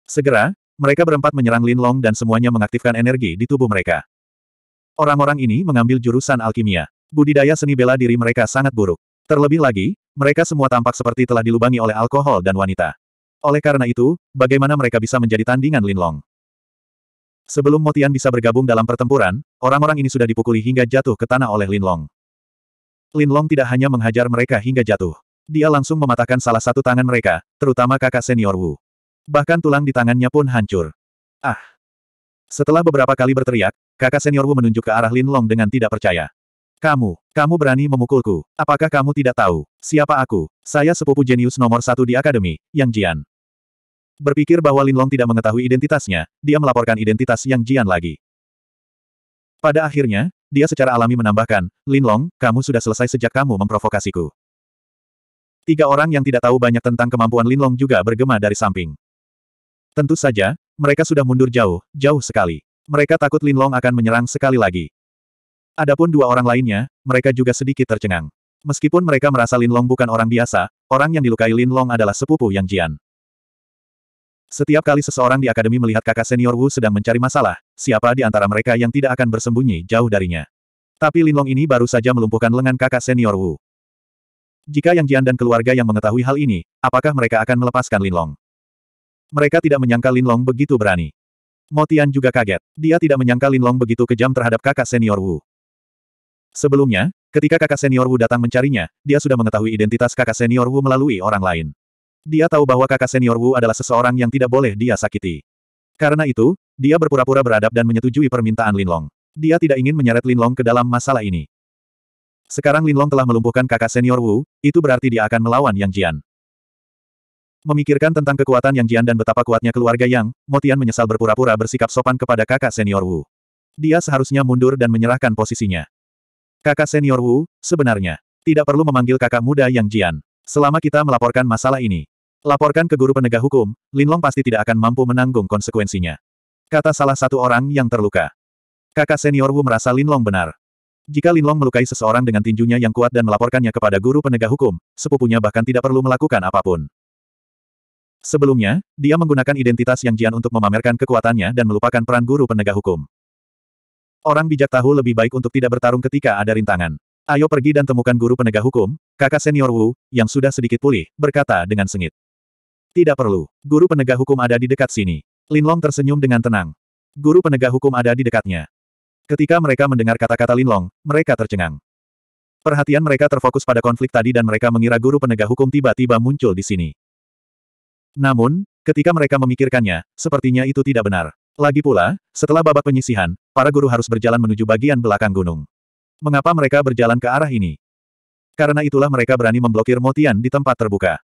A: Segera, mereka berempat menyerang Lin Long dan semuanya mengaktifkan energi di tubuh mereka. Orang-orang ini mengambil jurusan alkimia. Budidaya seni bela diri mereka sangat buruk. Terlebih lagi, mereka semua tampak seperti telah dilubangi oleh alkohol dan wanita. Oleh karena itu, bagaimana mereka bisa menjadi tandingan Linlong? Sebelum Motian bisa bergabung dalam pertempuran, orang-orang ini sudah dipukuli hingga jatuh ke tanah oleh Linlong. Linlong tidak hanya menghajar mereka hingga jatuh. Dia langsung mematahkan salah satu tangan mereka, terutama kakak senior Wu. Bahkan tulang di tangannya pun hancur. Ah! Setelah beberapa kali berteriak, Kakak senior Wu menunjuk ke arah Lin Long dengan tidak percaya. Kamu, kamu berani memukulku. Apakah kamu tidak tahu, siapa aku? Saya sepupu jenius nomor satu di akademi, Yang Jian. Berpikir bahwa Lin Long tidak mengetahui identitasnya, dia melaporkan identitas Yang Jian lagi. Pada akhirnya, dia secara alami menambahkan, Lin Long, kamu sudah selesai sejak kamu memprovokasiku. Tiga orang yang tidak tahu banyak tentang kemampuan Lin Long juga bergema dari samping. Tentu saja, mereka sudah mundur jauh, jauh sekali. Mereka takut Lin Long akan menyerang sekali lagi. Adapun dua orang lainnya, mereka juga sedikit tercengang. Meskipun mereka merasa Lin Long bukan orang biasa, orang yang dilukai Lin Long adalah sepupu Yang Jian. Setiap kali seseorang di akademi melihat kakak senior Wu sedang mencari masalah, siapa di antara mereka yang tidak akan bersembunyi jauh darinya. Tapi Lin Long ini baru saja melumpuhkan lengan kakak senior Wu. Jika Yang Jian dan keluarga yang mengetahui hal ini, apakah mereka akan melepaskan Lin Long? Mereka tidak menyangka Lin Long begitu berani. Motian juga kaget. Dia tidak menyangka Linlong begitu kejam terhadap kakak senior Wu. Sebelumnya, ketika kakak senior Wu datang mencarinya, dia sudah mengetahui identitas kakak senior Wu melalui orang lain. Dia tahu bahwa kakak senior Wu adalah seseorang yang tidak boleh dia sakiti. Karena itu, dia berpura-pura beradab dan menyetujui permintaan Linlong. Dia tidak ingin menyeret Linlong ke dalam masalah ini. Sekarang Linlong telah melumpuhkan kakak senior Wu, itu berarti dia akan melawan Yang Jian. Memikirkan tentang kekuatan Yang Jian dan betapa kuatnya keluarga Yang, Motian menyesal berpura-pura bersikap sopan kepada kakak senior Wu. Dia seharusnya mundur dan menyerahkan posisinya. Kakak senior Wu, sebenarnya, tidak perlu memanggil kakak muda Yang Jian. Selama kita melaporkan masalah ini, laporkan ke guru penegak hukum, Lin Long pasti tidak akan mampu menanggung konsekuensinya. Kata salah satu orang yang terluka. Kakak senior Wu merasa Lin Long benar. Jika Lin Long melukai seseorang dengan tinjunya yang kuat dan melaporkannya kepada guru penegak hukum, sepupunya bahkan tidak perlu melakukan apapun. Sebelumnya, dia menggunakan identitas Yang Jian untuk memamerkan kekuatannya dan melupakan peran guru penegak hukum. Orang bijak tahu lebih baik untuk tidak bertarung ketika ada rintangan. Ayo pergi dan temukan guru penegak hukum, kakak senior Wu, yang sudah sedikit pulih, berkata dengan sengit. Tidak perlu, guru penegak hukum ada di dekat sini. Lin Long tersenyum dengan tenang. Guru penegak hukum ada di dekatnya. Ketika mereka mendengar kata-kata Lin Long, mereka tercengang. Perhatian mereka terfokus pada konflik tadi dan mereka mengira guru penegak hukum tiba-tiba muncul di sini. Namun, ketika mereka memikirkannya, sepertinya itu tidak benar. Lagi pula, setelah babak penyisihan, para guru harus berjalan menuju bagian belakang gunung. Mengapa mereka berjalan ke arah ini? Karena itulah mereka berani memblokir Motian di tempat terbuka.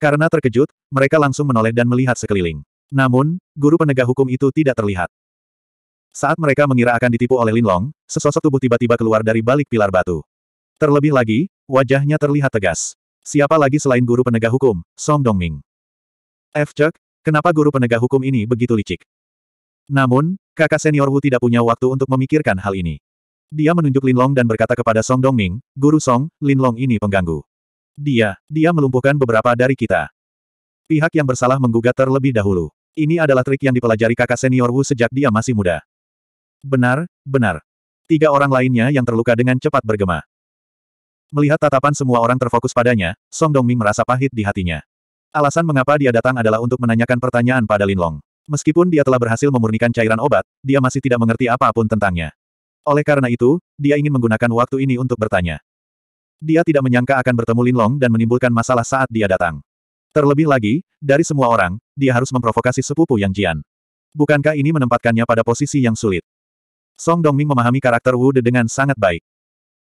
A: Karena terkejut, mereka langsung menoleh dan melihat sekeliling. Namun, guru penegak hukum itu tidak terlihat. Saat mereka mengira akan ditipu oleh Linlong, sesosok tubuh tiba-tiba keluar dari balik pilar batu. Terlebih lagi, wajahnya terlihat tegas. Siapa lagi selain guru penegak hukum, Song Dongming? F. Cek, kenapa guru penegak hukum ini begitu licik? Namun, kakak senior Wu tidak punya waktu untuk memikirkan hal ini. Dia menunjuk Lin Long dan berkata kepada Song Dongming, Guru Song, Lin Long ini pengganggu. Dia, dia melumpuhkan beberapa dari kita. Pihak yang bersalah menggugat terlebih dahulu. Ini adalah trik yang dipelajari kakak senior Wu sejak dia masih muda. Benar, benar. Tiga orang lainnya yang terluka dengan cepat bergema. Melihat tatapan semua orang terfokus padanya, Song Dongming merasa pahit di hatinya. Alasan mengapa dia datang adalah untuk menanyakan pertanyaan pada Linlong. Meskipun dia telah berhasil memurnikan cairan obat, dia masih tidak mengerti apapun tentangnya. Oleh karena itu, dia ingin menggunakan waktu ini untuk bertanya. Dia tidak menyangka akan bertemu Linlong dan menimbulkan masalah saat dia datang. Terlebih lagi, dari semua orang, dia harus memprovokasi sepupu Yang Jian. Bukankah ini menempatkannya pada posisi yang sulit? Song Dongming memahami karakter Wu De dengan sangat baik.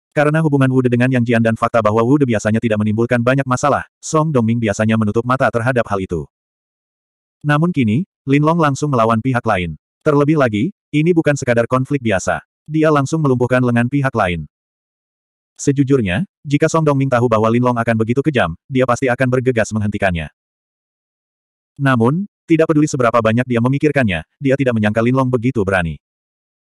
A: Karena hubungan Wude dengan Yang Jian dan fakta bahwa Wude biasanya tidak menimbulkan banyak masalah, Song Dongming biasanya menutup mata terhadap hal itu. Namun kini, Lin Long langsung melawan pihak lain. Terlebih lagi, ini bukan sekadar konflik biasa. Dia langsung melumpuhkan lengan pihak lain. Sejujurnya, jika Song Dongming tahu bahwa Lin Long akan begitu kejam, dia pasti akan bergegas menghentikannya. Namun, tidak peduli seberapa banyak dia memikirkannya, dia tidak menyangka Lin Long begitu berani.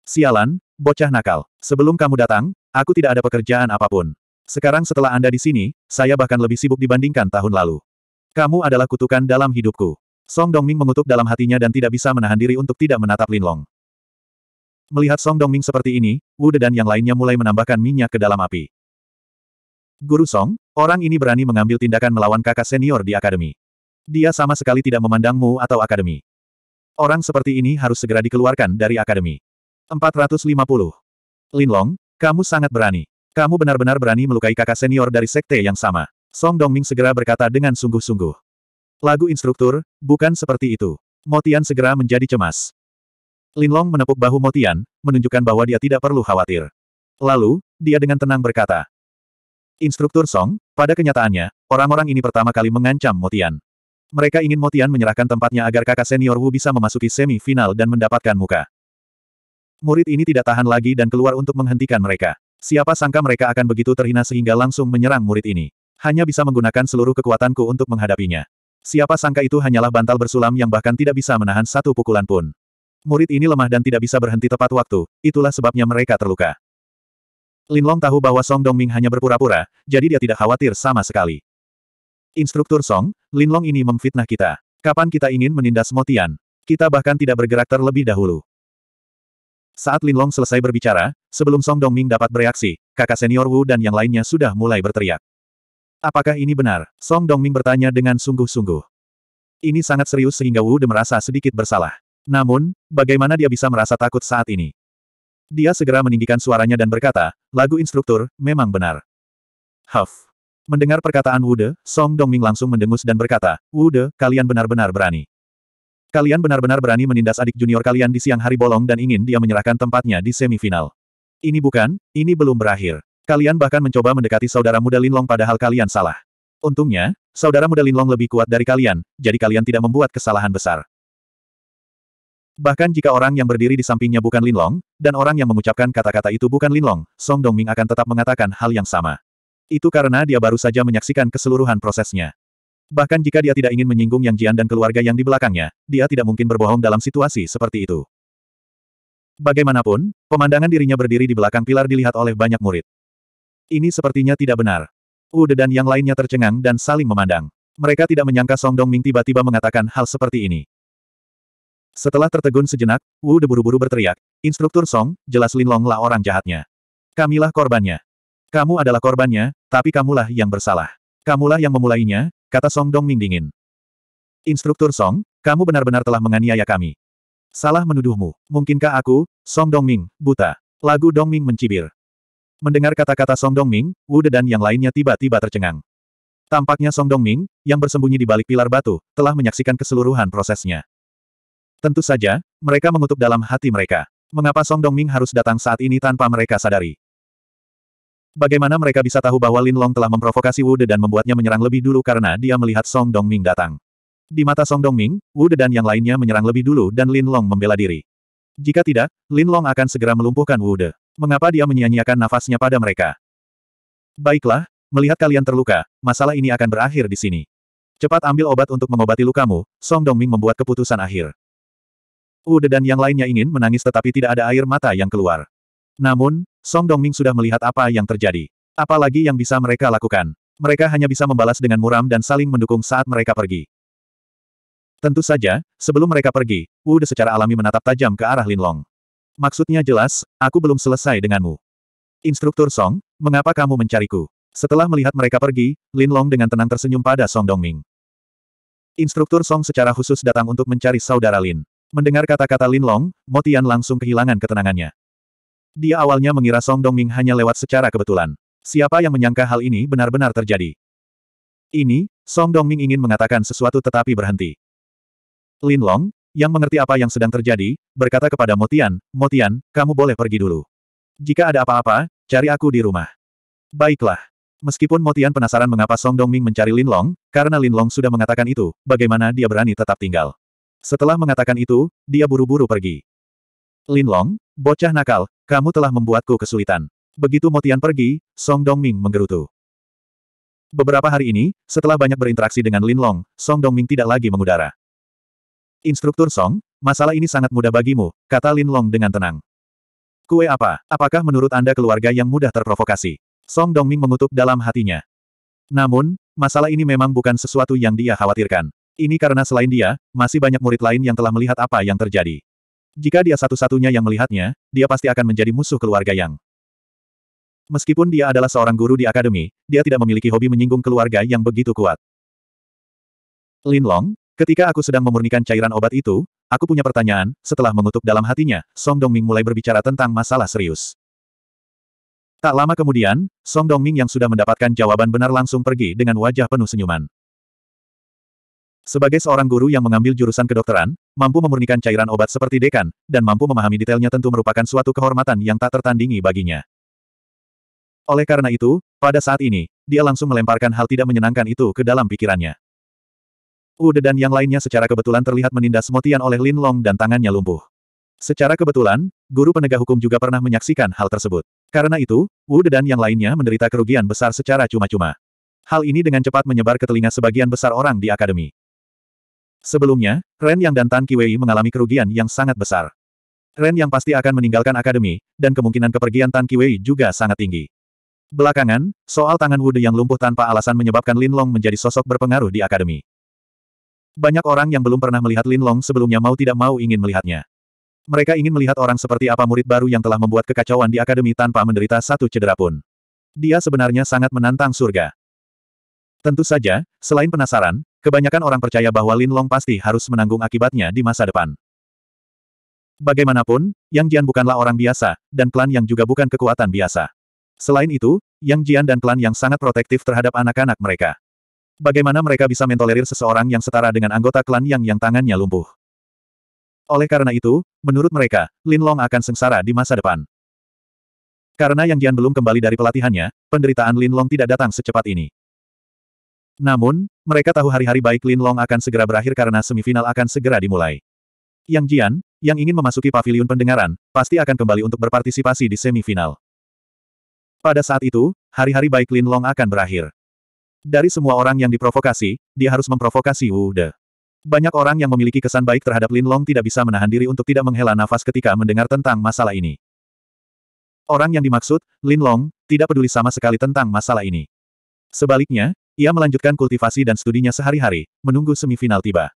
A: Sialan, bocah nakal. Sebelum kamu datang, aku tidak ada pekerjaan apapun. Sekarang setelah Anda di sini, saya bahkan lebih sibuk dibandingkan tahun lalu. Kamu adalah kutukan dalam hidupku. Song Dongming mengutuk dalam hatinya dan tidak bisa menahan diri untuk tidak menatap Lin Long. Melihat Song Dongming seperti ini, Wu De dan yang lainnya mulai menambahkan minyak ke dalam api. Guru Song, orang ini berani mengambil tindakan melawan kakak senior di akademi. Dia sama sekali tidak memandangmu atau akademi. Orang seperti ini harus segera dikeluarkan dari akademi. 450. Linlong, kamu sangat berani. Kamu benar-benar berani melukai kakak senior dari sekte yang sama. Song Dongming segera berkata dengan sungguh-sungguh. Lagu instruktur, bukan seperti itu. Motian segera menjadi cemas. Linlong menepuk bahu Motian, menunjukkan bahwa dia tidak perlu khawatir. Lalu, dia dengan tenang berkata. Instruktur Song, pada kenyataannya, orang-orang ini pertama kali mengancam Motian. Mereka ingin Motian menyerahkan tempatnya agar kakak senior Wu bisa memasuki semifinal dan mendapatkan muka. Murid ini tidak tahan lagi dan keluar untuk menghentikan mereka. Siapa sangka mereka akan begitu terhina sehingga langsung menyerang murid ini. Hanya bisa menggunakan seluruh kekuatanku untuk menghadapinya. Siapa sangka itu hanyalah bantal bersulam yang bahkan tidak bisa menahan satu pukulan pun. Murid ini lemah dan tidak bisa berhenti tepat waktu, itulah sebabnya mereka terluka. Linlong tahu bahwa Song Dongming hanya berpura-pura, jadi dia tidak khawatir sama sekali. Instruktur Song, Linlong ini memfitnah kita. Kapan kita ingin menindas Motian? Kita bahkan tidak bergerak terlebih dahulu. Saat Lin Long selesai berbicara, sebelum Song Dongming dapat bereaksi, kakak senior Wu dan yang lainnya sudah mulai berteriak. Apakah ini benar? Song Dongming bertanya dengan sungguh-sungguh. Ini sangat serius sehingga Wu De merasa sedikit bersalah. Namun, bagaimana dia bisa merasa takut saat ini? Dia segera meninggikan suaranya dan berkata, lagu instruktur, memang benar. Huff. Mendengar perkataan Wu De, Song Dongming langsung mendengus dan berkata, Wu De, kalian benar-benar berani. Kalian benar-benar berani menindas adik junior kalian di siang hari bolong dan ingin dia menyerahkan tempatnya di semifinal. Ini bukan, ini belum berakhir. Kalian bahkan mencoba mendekati saudara muda Linlong padahal kalian salah. Untungnya, saudara muda Linlong lebih kuat dari kalian, jadi kalian tidak membuat kesalahan besar. Bahkan jika orang yang berdiri di sampingnya bukan Linlong, dan orang yang mengucapkan kata-kata itu bukan Linlong, Song Dongming akan tetap mengatakan hal yang sama. Itu karena dia baru saja menyaksikan keseluruhan prosesnya. Bahkan jika dia tidak ingin menyinggung Yang Jian dan keluarga yang di belakangnya, dia tidak mungkin berbohong dalam situasi seperti itu. Bagaimanapun, pemandangan dirinya berdiri di belakang pilar dilihat oleh banyak murid. Ini sepertinya tidak benar. Ude dan yang lainnya tercengang dan saling memandang. Mereka tidak menyangka Song Dong Ming tiba-tiba mengatakan hal seperti ini. Setelah tertegun sejenak, Wu De buru-buru berteriak, Instruktur Song, jelas Lin Longlah orang jahatnya. Kamilah korbannya. Kamu adalah korbannya, tapi kamulah yang bersalah. Kamulah yang memulainya, kata Song Dong Ming dingin. Instruktur Song, kamu benar-benar telah menganiaya kami. Salah menuduhmu, mungkinkah aku, Song Dong Ming, buta. Lagu Dong Ming mencibir. Mendengar kata-kata Song Dong Dongming, Wu dan yang lainnya tiba-tiba tercengang. Tampaknya Song Dong Ming, yang bersembunyi di balik pilar batu, telah menyaksikan keseluruhan prosesnya. Tentu saja, mereka mengutuk dalam hati mereka. Mengapa Song Dong Ming harus datang saat ini tanpa mereka sadari? Bagaimana mereka bisa tahu bahwa Lin Long telah memprovokasi Wu De dan membuatnya menyerang lebih dulu karena dia melihat Song Dong Ming datang. Di mata Song Dongming, Wu De dan yang lainnya menyerang lebih dulu dan Lin Long membela diri. Jika tidak, Lin Long akan segera melumpuhkan Wu De. Mengapa dia menyia-nyiakan nafasnya pada mereka? Baiklah, melihat kalian terluka, masalah ini akan berakhir di sini. Cepat ambil obat untuk mengobati lukamu, Song Dong Ming membuat keputusan akhir. Wu De dan yang lainnya ingin menangis tetapi tidak ada air mata yang keluar. Namun, Song Dongming sudah melihat apa yang terjadi. Apalagi yang bisa mereka lakukan. Mereka hanya bisa membalas dengan muram dan saling mendukung saat mereka pergi. Tentu saja, sebelum mereka pergi, Wu De secara alami menatap tajam ke arah Linlong. Maksudnya jelas, aku belum selesai denganmu. Instruktur Song, mengapa kamu mencariku? Setelah melihat mereka pergi, Lin Long dengan tenang tersenyum pada Song Dongming. Instruktur Song secara khusus datang untuk mencari saudara Lin. Mendengar kata-kata Lin Long, Motian langsung kehilangan ketenangannya. Dia awalnya mengira Song Dongming hanya lewat secara kebetulan. Siapa yang menyangka hal ini benar-benar terjadi? Ini, Song Dongming ingin mengatakan sesuatu tetapi berhenti. Lin Long, yang mengerti apa yang sedang terjadi, berkata kepada Motian, Motian, kamu boleh pergi dulu. Jika ada apa-apa, cari aku di rumah. Baiklah. Meskipun Motian penasaran mengapa Song Dongming mencari Lin Long, karena Lin Long sudah mengatakan itu, bagaimana dia berani tetap tinggal. Setelah mengatakan itu, dia buru-buru pergi. Lin Long, Bocah nakal, kamu telah membuatku kesulitan. Begitu Motian pergi, Song Dongming menggerutu. Beberapa hari ini, setelah banyak berinteraksi dengan Lin Long, Song Dongming tidak lagi mengudara. Instruktur Song, masalah ini sangat mudah bagimu, kata Lin Long dengan tenang. Kue apa? Apakah menurut Anda keluarga yang mudah terprovokasi? Song Dongming mengutuk dalam hatinya. Namun, masalah ini memang bukan sesuatu yang dia khawatirkan. Ini karena selain dia, masih banyak murid lain yang telah melihat apa yang terjadi. Jika dia satu-satunya yang melihatnya, dia pasti akan menjadi musuh keluarga Yang. Meskipun dia adalah seorang guru di akademi, dia tidak memiliki hobi menyinggung keluarga yang begitu kuat. Lin Long, ketika aku sedang memurnikan cairan obat itu, aku punya pertanyaan, setelah mengutuk dalam hatinya, Song Dongming mulai berbicara tentang masalah serius. Tak lama kemudian, Song Dongming yang sudah mendapatkan jawaban benar langsung pergi dengan wajah penuh senyuman. Sebagai seorang guru yang mengambil jurusan kedokteran, mampu memurnikan cairan obat seperti dekan, dan mampu memahami detailnya tentu merupakan suatu kehormatan yang tak tertandingi baginya. Oleh karena itu, pada saat ini, dia langsung melemparkan hal tidak menyenangkan itu ke dalam pikirannya. Ude dan yang lainnya secara kebetulan terlihat menindas Motian oleh Lin Long dan tangannya lumpuh. Secara kebetulan, guru penegak hukum juga pernah menyaksikan hal tersebut. Karena itu, Wu dan yang lainnya menderita kerugian besar secara cuma-cuma. Hal ini dengan cepat menyebar ke telinga sebagian besar orang di akademi. Sebelumnya, Ren Yang dan Tan Kiwei mengalami kerugian yang sangat besar. Ren Yang pasti akan meninggalkan akademi, dan kemungkinan kepergian Tan Kiwei juga sangat tinggi. Belakangan, soal tangan Wude yang lumpuh tanpa alasan menyebabkan Lin Long menjadi sosok berpengaruh di akademi. Banyak orang yang belum pernah melihat Lin Long sebelumnya mau tidak mau ingin melihatnya. Mereka ingin melihat orang seperti apa murid baru yang telah membuat kekacauan di akademi tanpa menderita satu cedera pun. Dia sebenarnya sangat menantang surga. Tentu saja, selain penasaran, kebanyakan orang percaya bahwa Lin Long pasti harus menanggung akibatnya di masa depan. Bagaimanapun, Yang Jian bukanlah orang biasa, dan klan yang juga bukan kekuatan biasa. Selain itu, Yang Jian dan klan yang sangat protektif terhadap anak-anak mereka. Bagaimana mereka bisa mentolerir seseorang yang setara dengan anggota klan Yang yang tangannya lumpuh? Oleh karena itu, menurut mereka, Lin Long akan sengsara di masa depan. Karena Yang Jian belum kembali dari pelatihannya, penderitaan Lin Long tidak datang secepat ini. Namun, mereka tahu hari-hari baik Lin Long akan segera berakhir karena semifinal akan segera dimulai. Yang Jian, yang ingin memasuki paviliun pendengaran, pasti akan kembali untuk berpartisipasi di semifinal. Pada saat itu, hari-hari baik Lin Long akan berakhir. Dari semua orang yang diprovokasi, dia harus memprovokasi Wu De. Banyak orang yang memiliki kesan baik terhadap Lin Long tidak bisa menahan diri untuk tidak menghela nafas ketika mendengar tentang masalah ini. Orang yang dimaksud, Lin Long, tidak peduli sama sekali tentang masalah ini. Sebaliknya, ia melanjutkan kultivasi dan studinya sehari-hari, menunggu semifinal tiba.